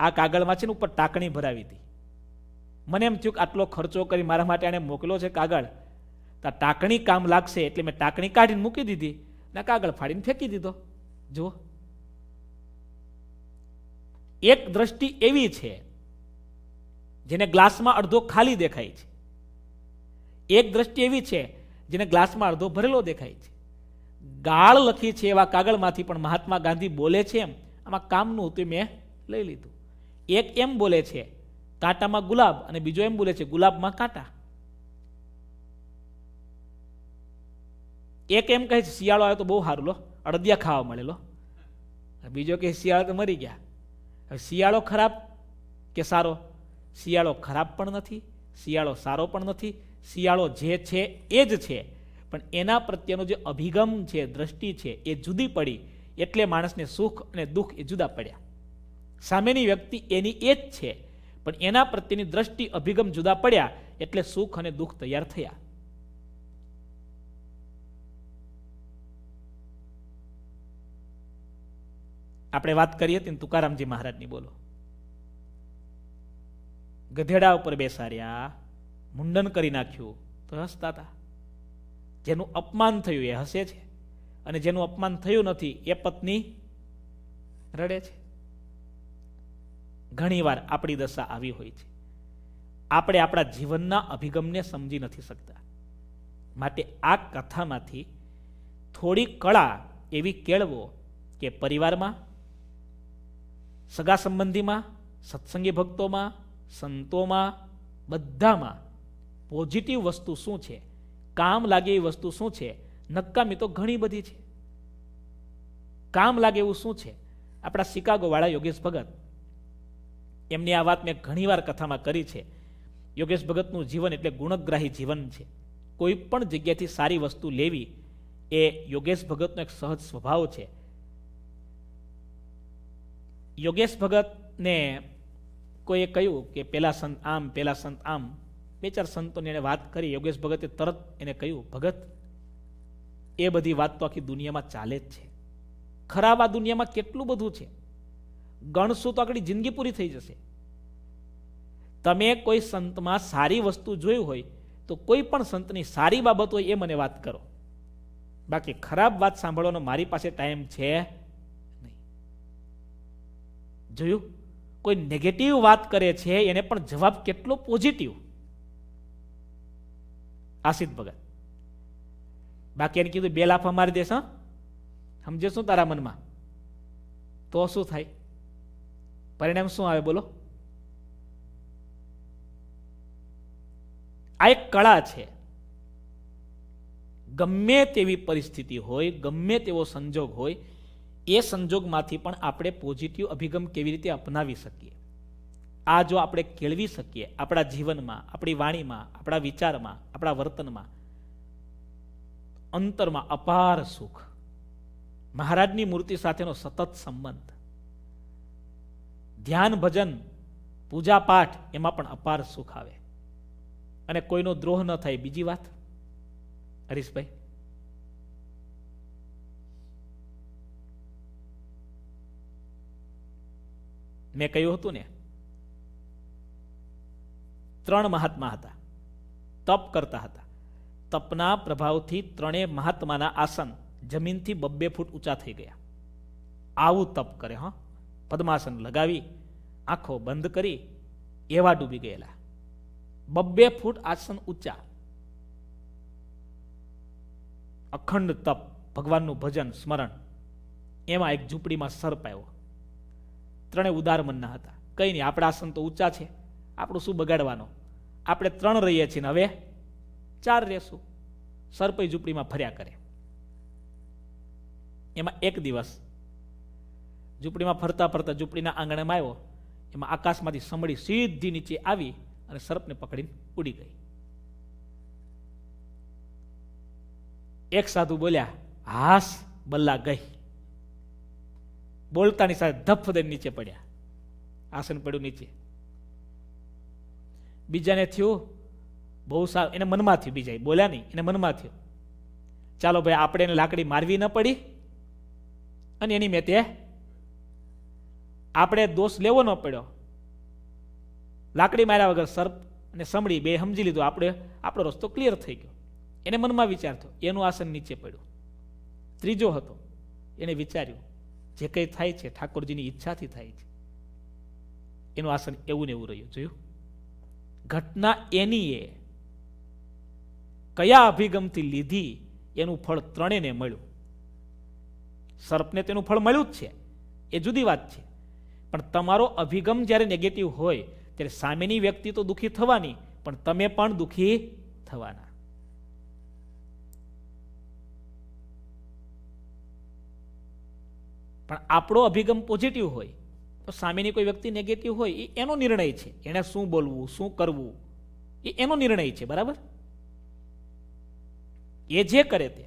આ કાગળમાં છે ને ઉપર ટાંકણી ભરાવી હતી મને એમ થયું કે આટલો ખર્ચો કરી મારા માટે એણે મોકલો છે કાગળ તો ટાંકણી કામ લાગશે એટલે મેં ટાંકણી કાઢીને મૂકી દીધી ને કાગળ ફાડીને ફેંકી દીધો જુઓ એક દ્રષ્ટિ એવી છે જેને ગ્લાસમાં અડધો ખાલી દેખાય છે એક દ્રષ્ટિ એવી છે જેને ગ્લાસમાં અડધો ભરેલો દેખાય છે ગાળ લખી છે એવા કાગળમાંથી પણ મહાત્મા ગાંધી બોલે છે એમ આમાં કામનું હતું મેં લઈ લીધું એક એમ બોલે છે કાંટામાં ગુલાબ અને બીજો એમ બોલે છે ગુલાબમાં કાંટા એક એમ કહે છે શિયાળો આવ્યો તો બહુ સારું લો અડદિયા ખાવા મળેલો બીજો કહે શિયાળો તો મરી ગયા હવે શિયાળો ખરાબ કે સારો શિયાળો ખરાબ પણ નથી શિયાળો સારો પણ નથી શિયાળો જે છે એ જ છે પણ એના પ્રત્યેનો જે અભિગમ છે દ્રષ્ટિ છે એ જુદી પડી એટલે માણસને સુખ અને દુઃખ એ જુદા પડ્યા સામેની વ્યક્તિ એની એ જ છે પણ એના પ્રત્યેની દ્રષ્ટિ અભિગમ જુદા પડ્યા એટલે સુખ અને દુઃખ તૈયાર થયા આપણે વાત કરીએ હતી તુકારામજી મહારાજની બોલો ગધેડા ઉપર બેસાર્યા મુંડન કરી નાખ્યું તો હસતા હતા જેનું અપમાન થયું એ હસે છે અને જેનું અપમાન થયું નથી એ પત્ની રડે છે ઘણીવાર આપણી દશા આવી હોય છે આપણે આપણા જીવનના અભિગમને સમજી નથી શકતા માટે આ કથામાંથી થોડી કળા એવી કેળવો કે પરિવારમાં સગા સંબંધીમાં સત્સંગી ભક્તોમાં સંતોમાં બધામાં પોઝિટિવ વસ્તુ શું છે કામ લાગે એવી વસ્તુ શું છે નકામી તો ઘણી બધી છે કામ લાગે એવું શું છે આપણા શિકાગોવાળા યોગેશ ભગત એમની આ વાત મેં ઘણીવાર કથામાં કરી છે યોગેશ ભગતનું જીવન એટલે ગુણગ્રાહી જીવન છે કોઈ પણ જગ્યાથી સારી વસ્તુ લેવી એ યોગેશ ભગતનો એક સહજ સ્વભાવ છે યોગેશ ભગતને કોઈએ કહ્યું કે પેલા સંત આમ પેલા સંત આમ બે ચાર સંતોની એને વાત કરી યોગેશ ભગતે તરત એને કહ્યું ભગત એ બધી વાત તો આખી દુનિયામાં ચાલે જ છે ખરાબ આ દુનિયામાં કેટલું બધું છે ગણશું તો આગળ જિંદગી પૂરી થઈ જશે તમે કોઈ સંતમાં સારી વસ્તુ જોયું હોય તો કોઈ પણ સંતની સારી બાબત હોય એ મને વાત કરો બાકી ખરાબ વાત સાંભળવાનો મારી પાસે ટાઈમ છે નહીં જોયું કોઈ નેગેટિવ વાત કરે છે એને પણ જવાબ કેટલો પોઝિટિવ આશિત ભગત બાકી એને કીધું બે લાફા મારી દેશ સમજે શું તારા મનમાં તો શું થાય પરિણામ શું આવે બોલો આ એક કળા છે ગમે તેવી પરિસ્થિતિ હોય ગમે તેવો સંજોગ હોય એ સંજોગમાંથી પણ આપણે પોઝિટિવ અભિગમ કેવી રીતે અપનાવી શકીએ આ જો આપણે કેળવી શકીએ આપણા જીવનમાં આપણી વાણીમાં આપણા વિચારમાં આપણા વર્તનમાં અંતરમાં અપાર સુખ મહારાજની મૂર્તિ સાથેનો સતત સંબંધ ધ્યાન ભજન પૂજા પાઠ એમાં પણ અપાર સુખ આવે અને કોઈનો દ્રોહ ન થાય બીજી વાત હરીશભાઈ મેં કહ્યું હતું ને ત્રણ મહાત્મા હતા તપ કરતા હતા તપના પ્રભાવથી ત્રણે મહાત્માના આસન જમીનથી બબ્બે ફૂટ ઊંચા થઈ ગયા આવું તપ કરે હા પદ્માસન લગાવી આંખો બંધ કરી એવા ડૂબી ગયેલા બબ્બે ફૂટ આસન ઊંચા અખંડ તપ ભગવાનનું ભજન સ્મરણ એમાં એક ઝૂંપડીમાં સર્પ આવ્યો ત્રણે ઉદાર મનના હતા કંઈ નહીં આપણા આસન તો ઊંચા છે આપણું શું બગાડવાનો આપણે ત્રણ રહીએ છીએ ને હવે ચાર રહેશું સર્પય ઝૂંપડીમાં ફર્યા કરે એમાં એક દિવસ ઝૂંપડીમાં ફરતા ફરતા ઝૂંપડીના આંગણામાં આવ્યો એમાં આકાશમાંથી સમડી સીધી નીચે આવી અને સર્પને પકડીને ઉડી ગઈ એક સાધુ બોલ્યા હાસ બલ્લા ગઈ બોલતાની સાથે ધપ દઈને નીચે પડ્યા આસન પડ્યું નીચે બીજાને થયું બહુ સારું એને મનમાં થયું બીજા બોલ્યા નહીં એને મનમાં થયું ચાલો ભાઈ આપણે એને લાકડી મારવી ન પડી અને એની મેં તે આપણે દોષ લેવો ન પડ્યો લાકડી માર્યા વગર સર્પ અને સમડી બે સમજી લીધું આપણે આપણો રસ્તો ક્લિયર થઈ ગયો એને મનમાં વિચાર થયો એનું આસન નીચે પડ્યું ત્રીજો હતો એને વિચાર્યું જે કંઈ થાય છે ઠાકોરજીની ઈચ્છાથી થાય છે એનું આસન એવું ને એવું રહ્યું જોયું ઘટના એની એ કયા અભિગમથી લીધી એનું ફળ ત્રણેને મળ્યું સર્પને તેનું ફળ મળ્યું જ છે એ જુદી વાત છે પણ તમારો અભિગમ જ્યારે નેગેટિવ હોય ત્યારે સામેની વ્યક્તિ તો દુઃખી થવાની પણ તમે પણ દુઃખી થવાના પણ આપણો અભિગમ પોઝિટિવ હોય તો સામેની કોઈ વ્યક્તિ નેગેટિવ હોય એ એનો નિર્ણય છે એણે શું બોલવું શું કરવું એ એનો નિર્ણય છે બરાબર એ જે કરે તે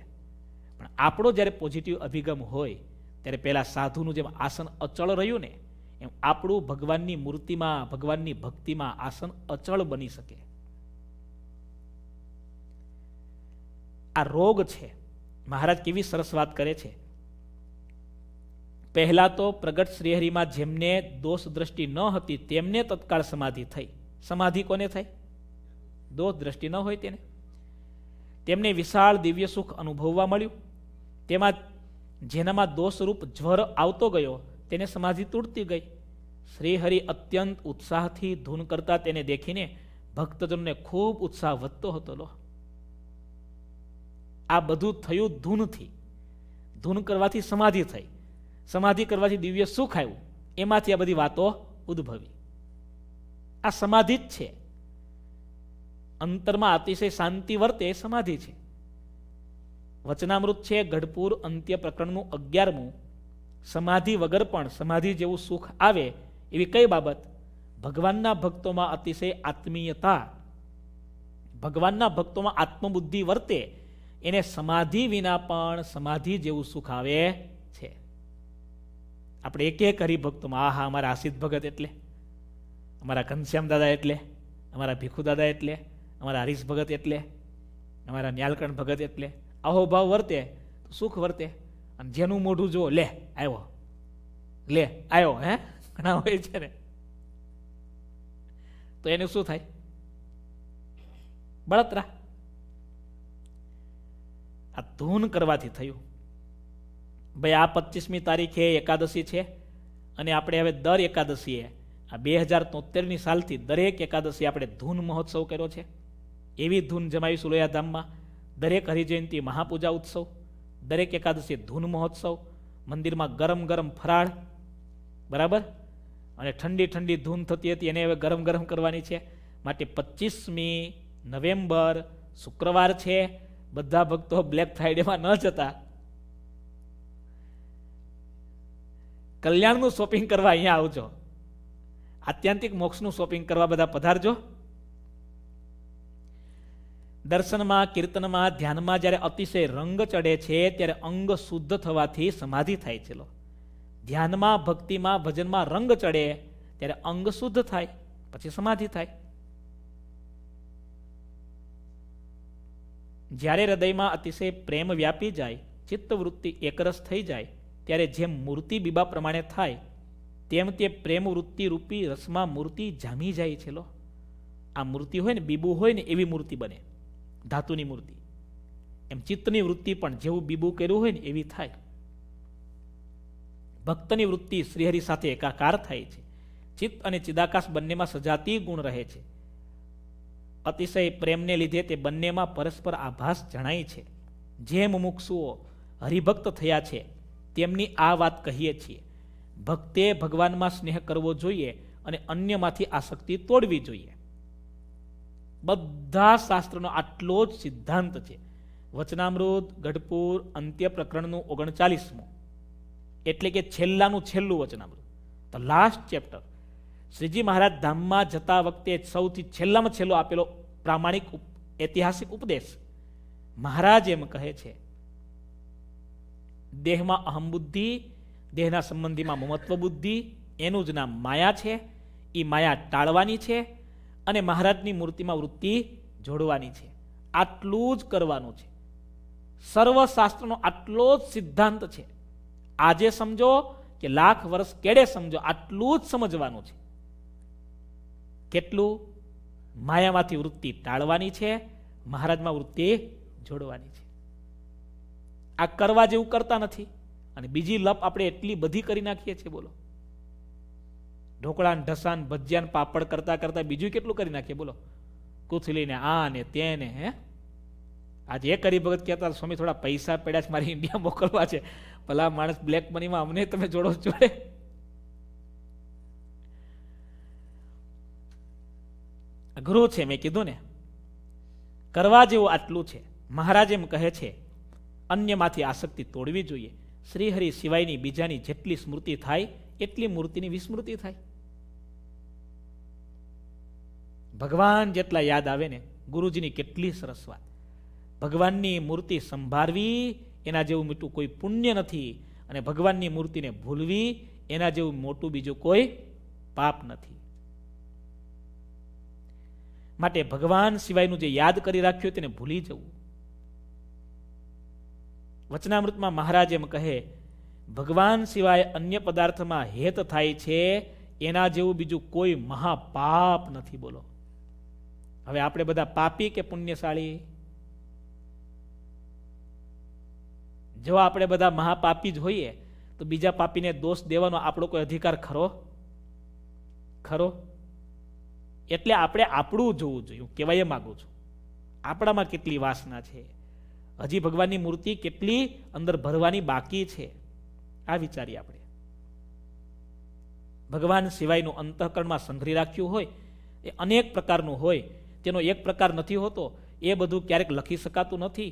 પણ આપણો જ્યારે પોઝિટિવ અભિગમ હોય ત્યારે પહેલાં સાધુનું જેમ આસન અચળ રહ્યું ને આપણું ભગવાનની મૂર્તિમાં ભગવાનની ભક્તિમાં આસન અચળ બની શકે આ રોગ છે મહારાજ કેવી સરસ વાત કરે છે પહેલા તો પ્રગટ શ્રીહરિમાં જેમને દોષ દ્રષ્ટિ ન હતી તેમને તત્કાળ સમાધિ થઈ સમાધિ કોને થઈ દોષ દ્રષ્ટિ ન હોય તેને તેમને વિશાળ દિવ્ય સુખ અનુભવવા મળ્યું તેમાં જેનામાં દોષરૂપ જ્વર આવતો ગયો તેને સમાધિ તૂટતી ગઈ શ્રીહરિ અત્યંત ઉત્સાહથી ધૂન કરતા તેને દેખીને ભક્તજનોને ખૂબ ઉત્સાહ વધતો હતો લો આ બધું થયું ધૂનથી ધૂન કરવાથી સમાધિ થઈ સમાધિ કરવાથી દિવ્ય સુખ આવ્યું એમાંથી આ બધી વાતો ઉદ્ભવી આ સમાધિ જ છે અંતરમાં અતિશય શાંતિ વર્તે સમાધિ છે વચનામૃત છે ગઢપુર અંત્ય પ્રકરણનું અગિયારમું સમાધિ વગર પણ સમાધિ જેવું સુખ આવે એવી કઈ બાબત ભગવાનના ભક્તોમાં અતિશય આત્મીયતા ભગવાનના ભક્તોમાં આત્મબુદ્ધિ વર્તે એને સમાધિ વિના પણ સમાધિ જેવું સુખ આવે છે આપણે એક એક હરિભક્તોમાં આહા અમારા આસિદ ભગત એટલે અમારા ઘનશ્યામ દાદા એટલે અમારા ભીખુદાદા એટલે અમારા હરીશ ભગત એટલે અમારા ન્યાલકણ ભગત એટલે આહો વર્તે તો સુખ વર્તે અને જેનું મોઢું જુઓ લે આવ્યો લે આવ્યો હે ઘણા હોય છે ને તો એનું શું થાય બળતરા આ ધૂન કરવાથી થયું ભાઈ આ પચીસમી તારીખે એકાદશી છે અને આપણે હવે દર એકાદશીએ આ બે હજાર તોતેરની સાલથી દરેક એકાદશી આપણે ધૂન મહોત્સવ કર્યો છે એવી ધૂન જમાવીશું લોયાધામમાં દરેક હરિજયંતી મહાપૂજા ઉત્સવ દરેક એકાદશી ધૂન મહોત્સવ મંદિરમાં ગરમ ગરમ ફરાળ બરાબર અને ઠંડી ઠંડી ધૂન થતી હતી એને હવે ગરમ ગરમ કરવાની છે માટે પચીસમી નવેમ્બર શુક્રવાર છે બધા ભક્તો બ્લેક ફ્રાઈડેમાં ન જતા કલ્યાણનું શોપિંગ કરવા અહીંયા આવજો આત્યંતિક મોક્ષનું શોપિંગ કરવા બધા પધારજો દર્શનમાં કીર્તનમાં ધ્યાનમાં જ્યારે અતિશય રંગ ચડે છે ત્યારે અંગ શુદ્ધ થવાથી સમાધિ થાય છે ધ્યાનમાં ભક્તિમાં ભજનમાં રંગ ચડે ત્યારે અંગ શુદ્ધ થાય પછી સમાધિ થાય જ્યારે હૃદયમાં અતિશય પ્રેમ વ્યાપી જાય ચિત્તવૃત્તિ એકરસ થઈ જાય ત્યારે જેમ મૂર્તિ બીબા પ્રમાણે થાય તેમ તે પ્રેમ વૃત્તિ રૂપી રસમાં મૂર્તિ જામી જાય છે લો આ મૂર્તિ હોય ને બીબું હોય ને એવી મૂર્તિ બને ધાતુની મૂર્તિ એમ ચિત્તની વૃત્તિ પણ જેવું બીબું કર્યું હોય ને એવી થાય ભક્તની વૃત્તિ શ્રીહરિ સાથે એકાકાર થાય છે ચિત્ત અને ચિદાકાશ બંનેમાં સજાતીય ગુણ રહે છે અતિશય પ્રેમને લીધે તે બંનેમાં પરસ્પર આભાસ જણાય છે જેમ મુક્ષુઓ હરિભક્ત થયા છે તેમની આ વાત કહીએ છીએ ભક્તે ભગવાનમાં સ્નેહ કરવો જોઈએ અને અન્યમાંથી આસક્તિ તોડવી જોઈએ બધા શાસ્ત્રનો આટલો જ સિદ્ધાંત છે વચનામૃત ગઢપુર અંત્ય પ્રકરણનું ઓગણચાલીસમું એટલે કે છેલ્લાનું છેલ્લું વચનામૃત તો લાસ્ટ ચેપ્ટર શ્રીજી મહારાજ ધામમાં જતા વખતે સૌથી છેલ્લામાં છેલ્લો આપેલો પ્રામાણિક ઐતિહાસિક ઉપદેશ મહારાજ એમ કહે છે દેહમાં અહમ દેહના સંબંધીમાં મમત્વ બુદ્ધિ એનું જ નામ માયા છે એ માયા ટાળવાની છે અને મહારાજની મૂર્તિમાં વૃત્તિ જોડવાની છે આટલું જ કરવાનું છે સર્વશાસ્ત્રનો આટલો જ સિદ્ધાંત છે આજે સમજો કે લાખ વર્ષ કેડે સમજો આટલું જ સમજવાનું છે કેટલું માયામાંથી વૃત્તિ ટાળવાની છે મહારાજમાં વૃત્તિ જોડવાની છે આ કરવા જેવું કરતા નથી અને બીજી લપ આપણે એટલી બધી કરી નાખીએ છીએ બોલો ઢોકળા ઢસાન ભજીયાન પાપડ કરતા કરતા બીજું કેટલું કરી નાખીએ બોલો કુથલીને આ ને તેને હે આજે એક કરી ભગત કહેતા સ્વામી થોડા પૈસા પડ્યા છે મારી ઇન્ડિયા મોકલવા છે ભલા માણસ બ્લેક મનીમાં અમને તમે જોડો જોડે અઘરો છે મેં કીધું ને કરવા જેવું આટલું છે મહારાજ એમ કહે છે અન્યમાંથી આસક્તિ તોડવી જોઈએ શ્રીહરિ સિવાયની બીજાની જેટલી સ્મૃતિ થાય એટલી મૂર્તિની વિસ્મૃતિ થાય ભગવાન જેટલા યાદ આવે ને ગુરુજીની કેટલી સરસ વાત ભગવાનની મૂર્તિ સંભાળવી એના જેવું મીઠું કોઈ પુણ્ય નથી અને ભગવાનની મૂર્તિને ભૂલવી એના જેવું મોટું બીજું કોઈ પાપ નથી માટે ભગવાન સિવાયનું જે યાદ કરી રાખ્યું તેને ભૂલી જવું વચનામૃતમાં મહારાજ એમ કહે ભગવાન સિવાય અન્ય પદાર્થમાં હેત થાય છે એના જેવું બીજું કોઈ મહાપાપ નથી બોલો હવે આપણે બધા પાપી કે પુણ્યશાળી જો આપણે બધા મહાપાપી જ હોઈએ તો બીજા પાપીને દોષ દેવાનો આપણો કોઈ અધિકાર ખરો ખરો એટલે આપણે આપણું જોવું જોઈએ હું કહેવા એ માગું છું આપણામાં કેટલી વાસના છે હજી ભગવાનની મૂર્તિ કેટલી અંદર ભરવાની બાકી છે આ વિચારીએ આપણે ભગવાન સિવાયનું અંતઃકરણમાં સંઘરી રાખ્યું હોય એ અનેક પ્રકારનું હોય તેનો એક પ્રકાર નથી હોતો એ બધું ક્યારેક લખી શકાતું નથી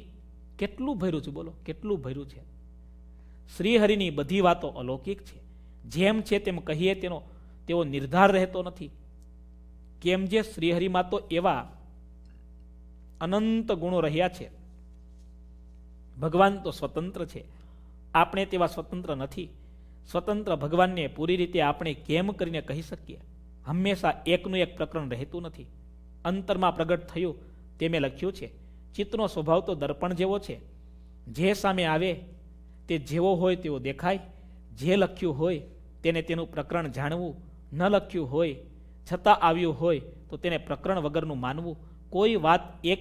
કેટલું ભર્યું છે બોલો કેટલું ભર્યું છે શ્રીહરિની બધી વાતો અલૌકિક છે જેમ છે તેમ કહીએ તેનો તેઓ નિર્ધાર રહેતો નથી કેમ જે શ્રીહરિમાં તો એવા અનંત ગુણો રહ્યા છે ભગવાન તો સ્વતંત્ર છે આપણે તેવા સ્વતંત્ર નથી સ્વતંત્ર ભગવાનને પૂરી રીતે આપણે કેમ કરીને કહી શકીએ હંમેશા એકનું એક પ્રકરણ રહેતું નથી અંતરમાં પ્રગટ થયું તે મેં લખ્યું છે ચિત્તનો સ્વભાવ તો દર્પણ જેવો છે જે સામે આવે તે જેવો હોય તેવો દેખાય જે લખ્યું હોય તેને તેનું પ્રકરણ જાણવું ન લખ્યું હોય છતાં આવ્યું હોય તો તેને પ્રકરણ વગરનું માનવું કોઈ વાત એક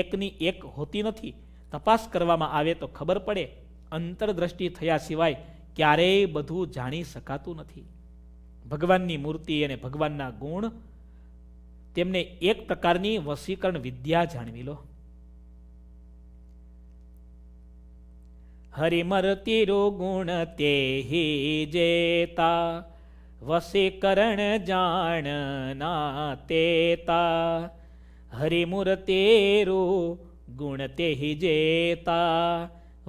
એકની એક હોતી નથી તપાસ કરવામાં આવે તો ખબર પડે અંતરદ્રષ્ટિ થયા સિવાય ક્યારેય બધું જાણી શકાતું નથી ભગવાનની મૂર્તિ અને ભગવાનના ગુણ તેમને એક પ્રકારની વસીકરણ વિદ્યા જાણવી લો હરિમરતી ગુણ તે જેતા વસીકરણ જાણના તેતા હરિમૂર્તે ગુણ તે જેતા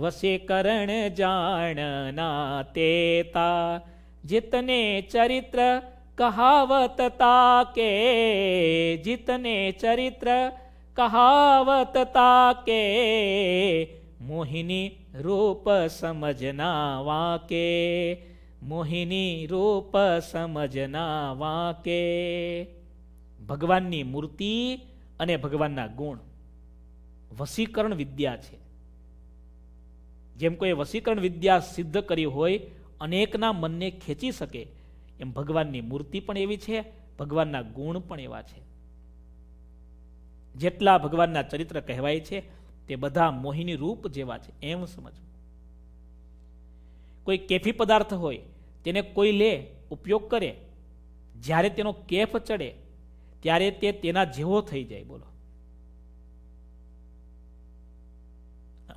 વસીકરણ જાણના તેતા જીતને ચરિત્ર કહાવતતા કે જીતને ચરિત્ર કહાવતતા કે મોહિની રૂપ સમજના વાકે મોહિની રૂપ સમજના વાકે ભગવાનની મૂર્તિ અને ભગવાનના ગુણ વસીકરણ વિદ્યા છે જેમ કોઈ વસીકરણ વિદ્યા સિદ્ધ કરી હોય અનેકના મનને ખેંચી શકે એમ ભગવાનની મૂર્તિ પણ એવી છે ભગવાનના ગુણ પણ એવા છે જેટલા ભગવાનના ચરિત્ર કહેવાય છે તે બધા મોહિની રૂપ જેવા છે એમ સમજવું કોઈ કેફી પદાર્થ હોય તેને કોઈ લે ઉપયોગ કરે જ્યારે તેનો કેફ ચડે ત્યારે તે તેના જેવો થઈ જાય બોલો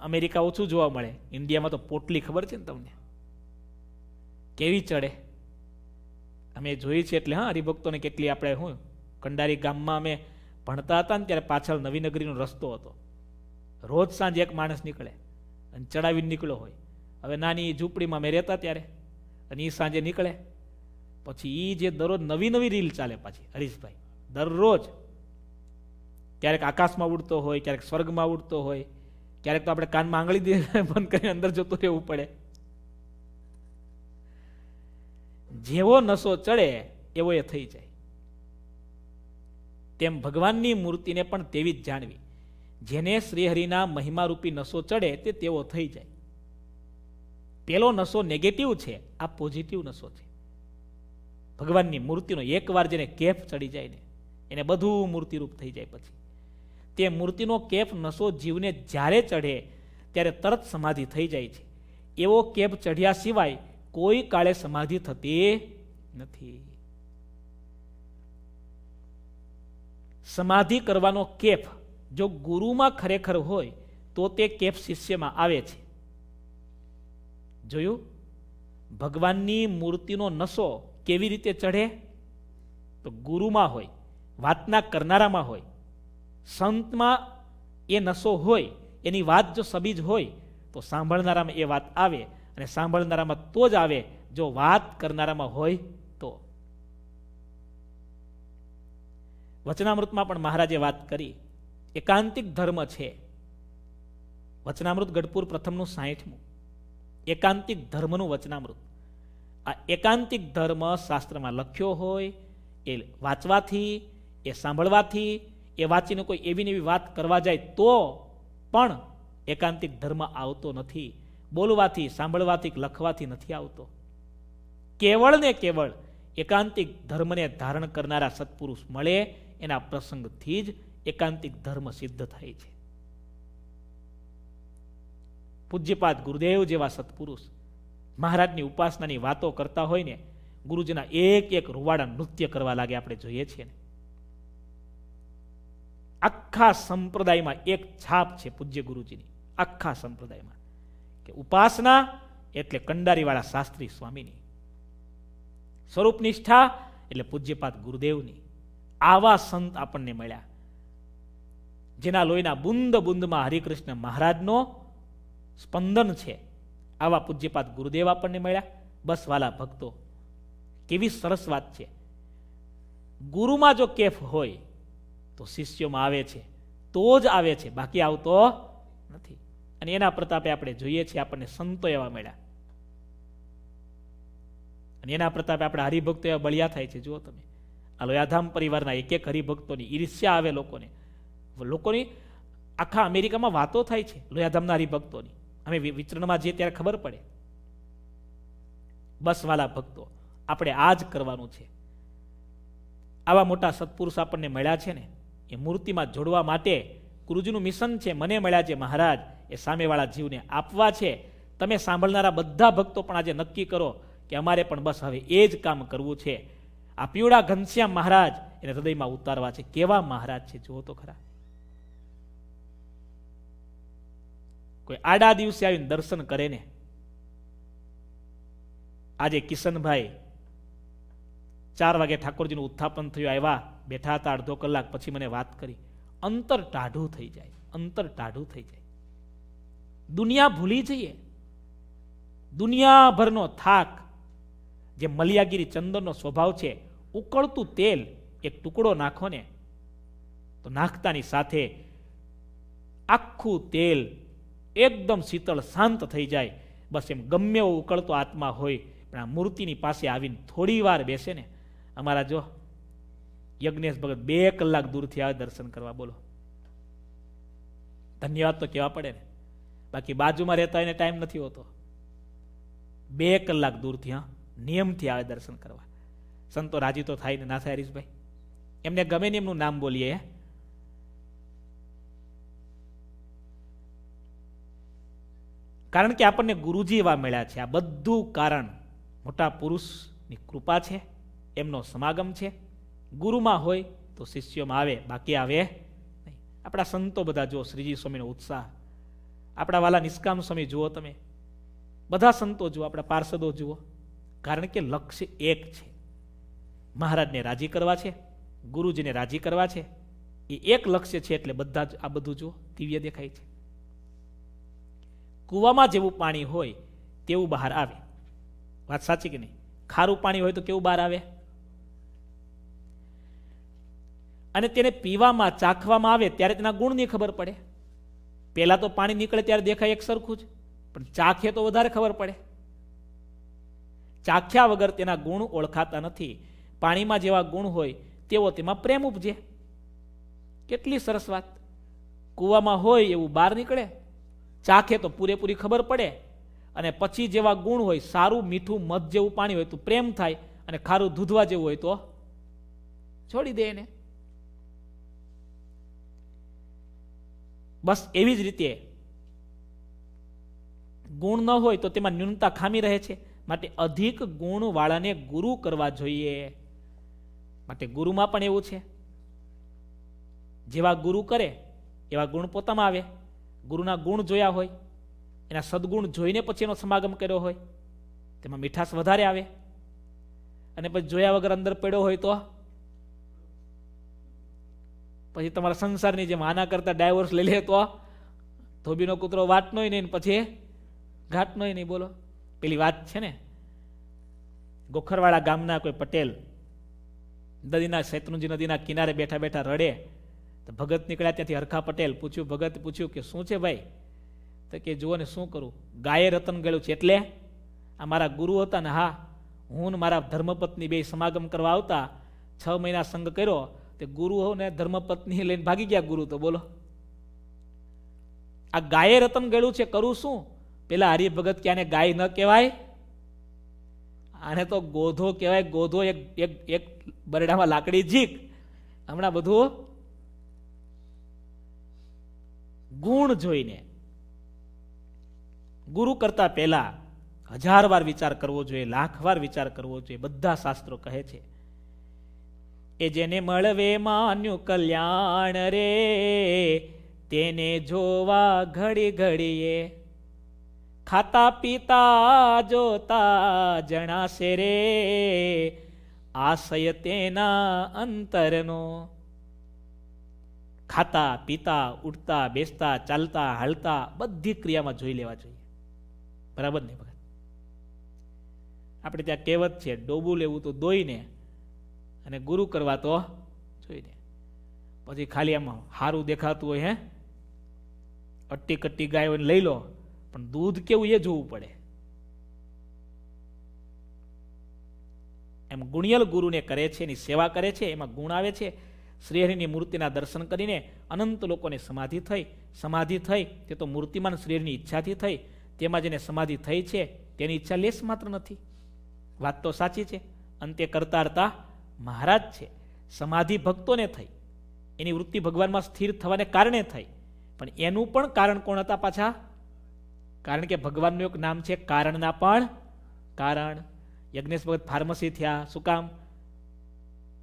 અમેરિકા ઓછું જોવા મળે ઇન્ડિયામાં તો પોટલી ખબર છે ને તમને કેવી ચડે અમે જોઈ છે એટલે હા હરિભક્તોને કેટલી આપણે શું કંડારી ગામમાં અમે ભણતા હતા ને ત્યારે પાછળ નવીનગરીનો રસ્તો હતો રોજ સાંજે એક માણસ નીકળે અને ચડાવીને નીકળ્યો હોય હવે નાની ઝૂંપડીમાં અમે રહેતા ત્યારે અને એ સાંજે નીકળે પછી એ જે દરરોજ નવી નવી રીલ ચાલે પાછી હરીશભાઈ દરરોજ ક્યારેક આકાશમાં ઉડતો હોય ક્યારેક સ્વર્ગમાં ઉડતો હોય ક્યારેક તો આપણે કાનમાં આંગળી દઈએ બંધ કરીને અંદર જતો રહેવું પડે જેવો નશો ચડે એવો એ થઈ જાય તેમ ભગવાનની મૂર્તિને પણ તેવી જ જાણવી જેને શ્રીહરિના મહિમારૂપી નશો ચડે તે તેવો થઈ જાય પેલો નશો નેગેટિવ છે આ પોઝિટિવ નશો છે ભગવાનની મૂર્તિનો એકવાર જેને કેફ ચડી જાય ને એને બધું મૂર્તિરૂપ થઈ જાય પછી તે મૂર્તિનો કેફ નશો જીવને જ્યારે ચઢે ત્યારે તરત સમાધિ થઈ જાય છે એવો કેફ ચઢ્યા સિવાય કોઈ કાળે સમાધિ થતી નથી સમાધિ કરવાનો કેફ જો ગુરુમાં ખરેખર હોય તો તે કેફ શિષ્યમાં આવે છે જોયું ભગવાનની મૂર્તિનો નશો કેવી રીતે ચઢે તો ગુરુમાં હોય વાતના કરનારામાં હોય સંતમાં એ નશો હોય એની વાત જો સબીજ હોય તો સાંભળનારામાં એ વાત આવે અને સાંભળનારામાં તો જ આવે જો વાત કરનારામાં હોય તો વચનામૃતમાં પણ મહારાજે વાત કરી એકાંતિક ધર્મ છે વચનામૃત ગઢપુર પ્રથમનું સાહીઠમું એકાંતિક ધર્મનું વચનામૃત આ એકાંતિક ધર્મ શાસ્ત્રમાં લખ્યો હોય એ વાંચવાથી એ સાંભળવાથી એ વાંચીને કોઈ એવી ને એવી વાત કરવા જાય તો પણ એકાંતિક ધર્મ આવતો નથી બોલવાથી સાંભળવાથી લખવાથી નથી આવતો કેવળ ને કેવળ એકાંતિક ધર્મને ધારણ કરનારા સત્પુરુષ મળે એના પ્રસંગથી જ એકાંતિક ધર્મ સિદ્ધ થાય છે પૂજ્યપાદ ગુરુદેવ જેવા સત્પુરુષ મહારાજની ઉપાસનાની વાતો કરતા હોય ને ગુરુજીના એક એક રૂવાડા નૃત્ય કરવા લાગે આપણે જોઈએ છીએ આખા સંપ્રદાયમાં એક છાપ છે પૂજ્ય ગુરુજીની આખા સંપ્રદાયમાં કે ઉપાસના એટલે કંડારીવાળા શાસ્ત્રી સ્વામીની સ્વરૂપ નિષ્ઠા એટલે પૂજ્યપાત ગુરુદેવની આવા સંત આપણને મળ્યા જેના લોહીના બુંદ બુંદમાં હરિકૃષ્ણ મહારાજનો સ્પંદન છે આવા પૂજ્યપાત ગુરુદેવ આપણને મળ્યા બસ વાલા ભક્તો કેવી સરસ વાત છે ગુરુમાં જો કેફ હોય તો શિષ્યોમાં આવે છે તો જ આવે છે બાકી આવતો નથી અને એના પ્રતાપે આપણે જોઈએ છીએ આપણને સંતો એવા મળ્યા અને એના પ્રતાપે આપણે હરિભક્તો એવા બળિયા થાય છે જુઓ તમે આ લોયાધામ પરિવારના એક એક હરિભક્તોની ઈર્ષ્યા આવે લોકોને લોકોની આખા અમેરિકામાં વાતો થાય છે લોયાધામના હરિભક્તોની અમે વિચરણમાં જઈએ ત્યારે ખબર પડે બસ વાલા ભક્તો આપણે આ જ કરવાનું છે આવા મોટા સત્પુરુષ આપણને મળ્યા છે ને એ મૂર્તિમાં જોડવા માટે ગુરુજીનું મિશન છે મને મળ્યા છે મહારાજ એ સામેવાળા જીવને આપવા છે તમે સાંભળનારા બધા ભક્તો પણ આજે નક્કી કરો કે અમારે પણ બસ હવે એ જ કામ કરવું છે આ પીવડા ઘનશ્યામ મહારાજ એને હૃદયમાં ઉતારવા છે કેવા મહારાજ છે જુઓ તો ખરા કોઈ આડા દિવસે આવીને દર્શન કરે ને આજે કિશનભાઈ ચાર વાગે ઠાકોરજીનું ઉત્થાપન થયું આવ્યા બેઠા હતા અડધો કલાક પછી મને વાત કરી અંતર ટાઢું થઈ જાય અંતર ટાઢું થઈ જાય દુનિયા ભૂલી જઈએ દુનિયાભરનો થાક જે મલિયાગીરી ચંદનનો સ્વભાવ છે ઉકળતું તેલ એક ટુકડો નાખો ને તો નાખતાની સાથે આખું તેલ એકદમ શીતળ શાંત થઈ જાય બસ એમ ગમે એવો ઉકળતો આત્મા હોય પણ આ મૂર્તિની પાસે આવીને થોડી વાર બેસે ને અમારા જો યજ્ઞેશ ભગત બે કલાક દૂરથી આવે દર્શન કરવા બોલો ધન્યવાદ તો કહેવા પડે ને બાકી બાજુમાં રહેતા એને ટાઈમ નથી હોતો બે કલાક દૂરથી હા નિયમથી આવે દર્શન કરવા સંતો રાજી તો થાય ને ના થાય હરીશભાઈ એમને ગમે ને એમનું નામ બોલીએ કારણ કે આપણને ગુરુજી એવા મળ્યા છે આ બધું કારણ મોટા પુરુષની કૃપા છે એમનો સમાગમ છે ગુરુમાં હોય તો શિષ્યોમાં આવે બાકી આવે નહીં આપણા સંતો બધા જો શ્રીજી સ્વામીનો ઉત્સાહ આપણા વાલા નિષ્કામ સ્વામી જુઓ તમે બધા સંતો જુઓ આપણા પાર્ષદો જુઓ કારણ કે લક્ષ્ય એક છે મહારાજને રાજી કરવા છે ગુરુજીને રાજી કરવા છે એ એક લક્ષ્ય છે એટલે બધા જ આ બધું જુઓ દિવ્ય દેખાય છે કૂવામાં જેવું પાણી હોય તેવું બહાર આવે વાત સાચી કે નહીં ખારું પાણી હોય તો કેવું બહાર આવે અને તેને પીવામાં ચાખવામાં આવે ત્યારે તેના ગુણની ખબર પડે પહેલાં તો પાણી નીકળે ત્યારે દેખાય એક સરખું જ પણ ચાખે તો વધારે ખબર પડે ચાખ્યા વગર તેના ગુણ ઓળખાતા નથી પાણીમાં જેવા ગુણ હોય તેવો તેમાં પ્રેમ ઉપજે કેટલી સરસ વાત કૂવામાં હોય એવું બહાર નીકળે ચાખે તો પૂરેપૂરી ખબર પડે અને પછી જેવા ગુણ હોય સારું મીઠું મધ જેવું પાણી હોય તો પ્રેમ થાય અને ખારું દૂધવા જેવું હોય તો છોડી દે એને બસ એવી જ રીતે ગુણ ન હોય તો તેમાં ન્યૂનતા ખામી રહે છે માટે અધિક ગુણવાળાને ગુરુ કરવા જોઈએ માટે ગુરુમાં પણ એવું છે જેવા ગુરુ કરે એવા ગુણ પોતામાં આવે ગુરુના ગુણ જોયા હોય એના સદગુણ જોઈને પછી એનો સમાગમ કર્યો હોય તેમાં મીઠાશ વધારે આવે અને પછી જોયા વગર અંદર પડ્યો હોય તો પછી તમારા સંસારની જેમ આના કરતાં ડાયવોર્સ લઈ લે તો ધોબીનો કૂતરો વાતનોય નહીં પછી ઘાટનોય નહીં બોલો પેલી વાત છે ને ગોખરવાળા ગામના કોઈ પટેલ નદીના શેત્રુંજી નદીના કિનારે બેઠા બેઠા રડે તો ભગત નીકળ્યા ત્યાંથી હરખા પટેલ પૂછ્યું ભગત પૂછ્યું કે શું છે ભાઈ તો કે જુઓ ને શું કરું ગાયે રતન ગળ્યું છે એટલે આ મારા ગુરુ હતા ને હા હું મારા ધર્મપત્ની બે સમાગમ કરવા આવતા છ મહિના સંગ કર્યો તે ગુરુ ને ધર્મપત્ની લઈને ભાગી ગયા ગુરુ તો બોલો આ ગાયે રતન ગળ્યું છે કરું શું પેલા હરિભગત કે આને ગાય ન કહેવાય આને તો ગોધો કહેવાય ગોધો એક એક એક બરડામાં લાકડી જીક હમણાં બધું ગુણ જોઈને ગુરુ કરતા પહેલા હજાર વાર વિચાર કરવો જોઈએ લાખ વાર વિચાર કરવો જોઈએ બધા શાસ્ત્રો કહે છે એ જેને મળવે માન્યું કલ્યાણ રે તેને જોવા ઘડી ઘડીએ ખાતા પીતા જોતા જણાશે રે આશય તેના અંતરનો ખાતા પીતા ઉઠતા બેસતા ચાલતા હાલતા બધી ક્રિયામાં જોઈ લેવા જોઈએ બરાબર ને ભગત આપણે ત્યાં કહેવત છે ડોબું લેવું તો દોઈને અને ગુરુ કરવા તો જોઈ દે પછી ખાલી આમ સારું દેખાતું હોય હે અટ્ટી કટ્ટી ગાય હોય લઈ લો પણ દૂધ કેવું એ જોવું પડે એમ ગુણિયલ ગુરુને કરે છે એની સેવા કરે છે એમાં ગુણ આવે છે શ્રીહરિની મૂર્તિના દર્શન કરીને અનંત લોકોને સમાધિ થઈ સમાધિ થઈ તે તો મૂર્તિમાન શ્રીહરિની ઈચ્છાથી થઈ તેમાં જેને સમાધિ થઈ છે તેની ઈચ્છા લેશ માત્ર નથી વાત તો સાચી છે અંતે કરતા કરતા મહારાજ છે સમાધિ ભક્તોને થઈ એની વૃત્તિ ભગવાનમાં સ્થિર થવાને કારણે થઈ પણ એનું પણ કારણ કોણ હતા પાછા કારણ કે ભગવાનનું એક નામ છે કારણના પણ કારણ યજ્ઞેશ ભગત ફાર્મસી થયા શું કામ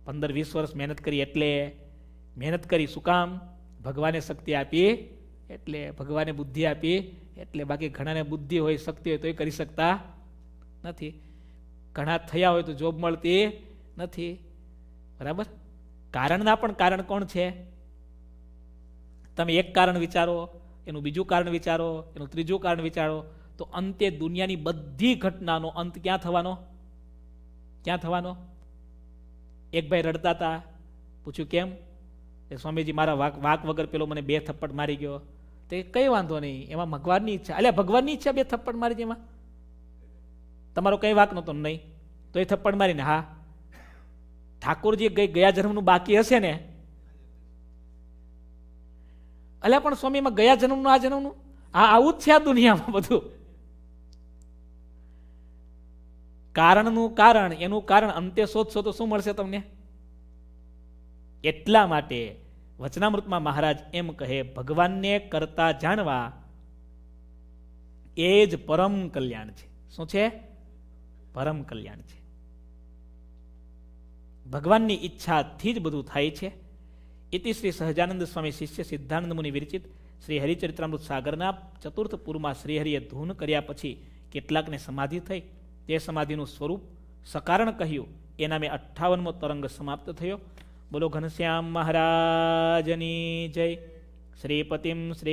પંદર વીસ વર્ષ મહેનત કરી એટલે મહેનત કરી શું કામ ભગવાને શક્તિ આપી એટલે ભગવાને બુદ્ધિ આપી એટલે બાકી ઘણાને બુદ્ધિ હોય શક્તિ હોય તો એ કરી શકતા નથી ઘણા થયા હોય તો જોબ મળતી નથી બરાબર કારણના પણ કારણ કોણ છે તમે એક કારણ વિચારો એનું બીજું કારણ વિચારો એનું ત્રીજું કારણ વિચારો તો અંતે દુનિયાની બધી ઘટનાનો અંત ક્યાં થવાનો ક્યાં થવાનો એક ભાઈ રડતા હતા પૂછ્યું કેમ એ સ્વામીજી મારા વાક વાક વગર પેલો મને બે થપ્પડ મારી ગયો તે કંઈ વાંધો નહીં એમાં ભગવાનની ઈચ્છા એટલે ભગવાનની ઈચ્છા બે થપ્પડ મારી એમાં તમારો કંઈ વાક નહોતો નહીં તો એ થપ્પડ મારીને હા ઠાકોરજી ગઈ ગયા જન્મનું બાકી હશે ને અલ્યા પણ સ્વામીમાં ગયા જન્મનું આ જન્મનું આ આવું જ છે આ દુનિયામાં બધું કારણનું કારણ એનું કારણ અંતે શોધશો તો શું મળશે તમને એટલા માટે વચનામૃતમાં મહારાજ એમ કહે ભગવાનને કરતા જાણવા એ જ પરમ કલ્યાણ છે શું છે પરમ કલ્યાણ છે ભગવાનની ઈચ્છાથી જ બધું થાય છે ઇતિ શ્રી સહજાનંદ સ્વામી શિષ્ય સિદ્ધાનંદ મુનિ વિરચિત શ્રી હરિચરિત્રામૃત સાગરના ચતુર્થ પૂરમાં શ્રીહરિએ ધૂન કર્યા પછી કેટલાકને સમાધિ થઈ તે સમાધિનું સ્વરૂપ સકારણ કહ્યું એના મેં અઠ્ઠાવનમો તરંગ સમાપ્ત થયો બોલો ઘનશ્યામ મહારાજની જય શ્રીપતિમ શ્રી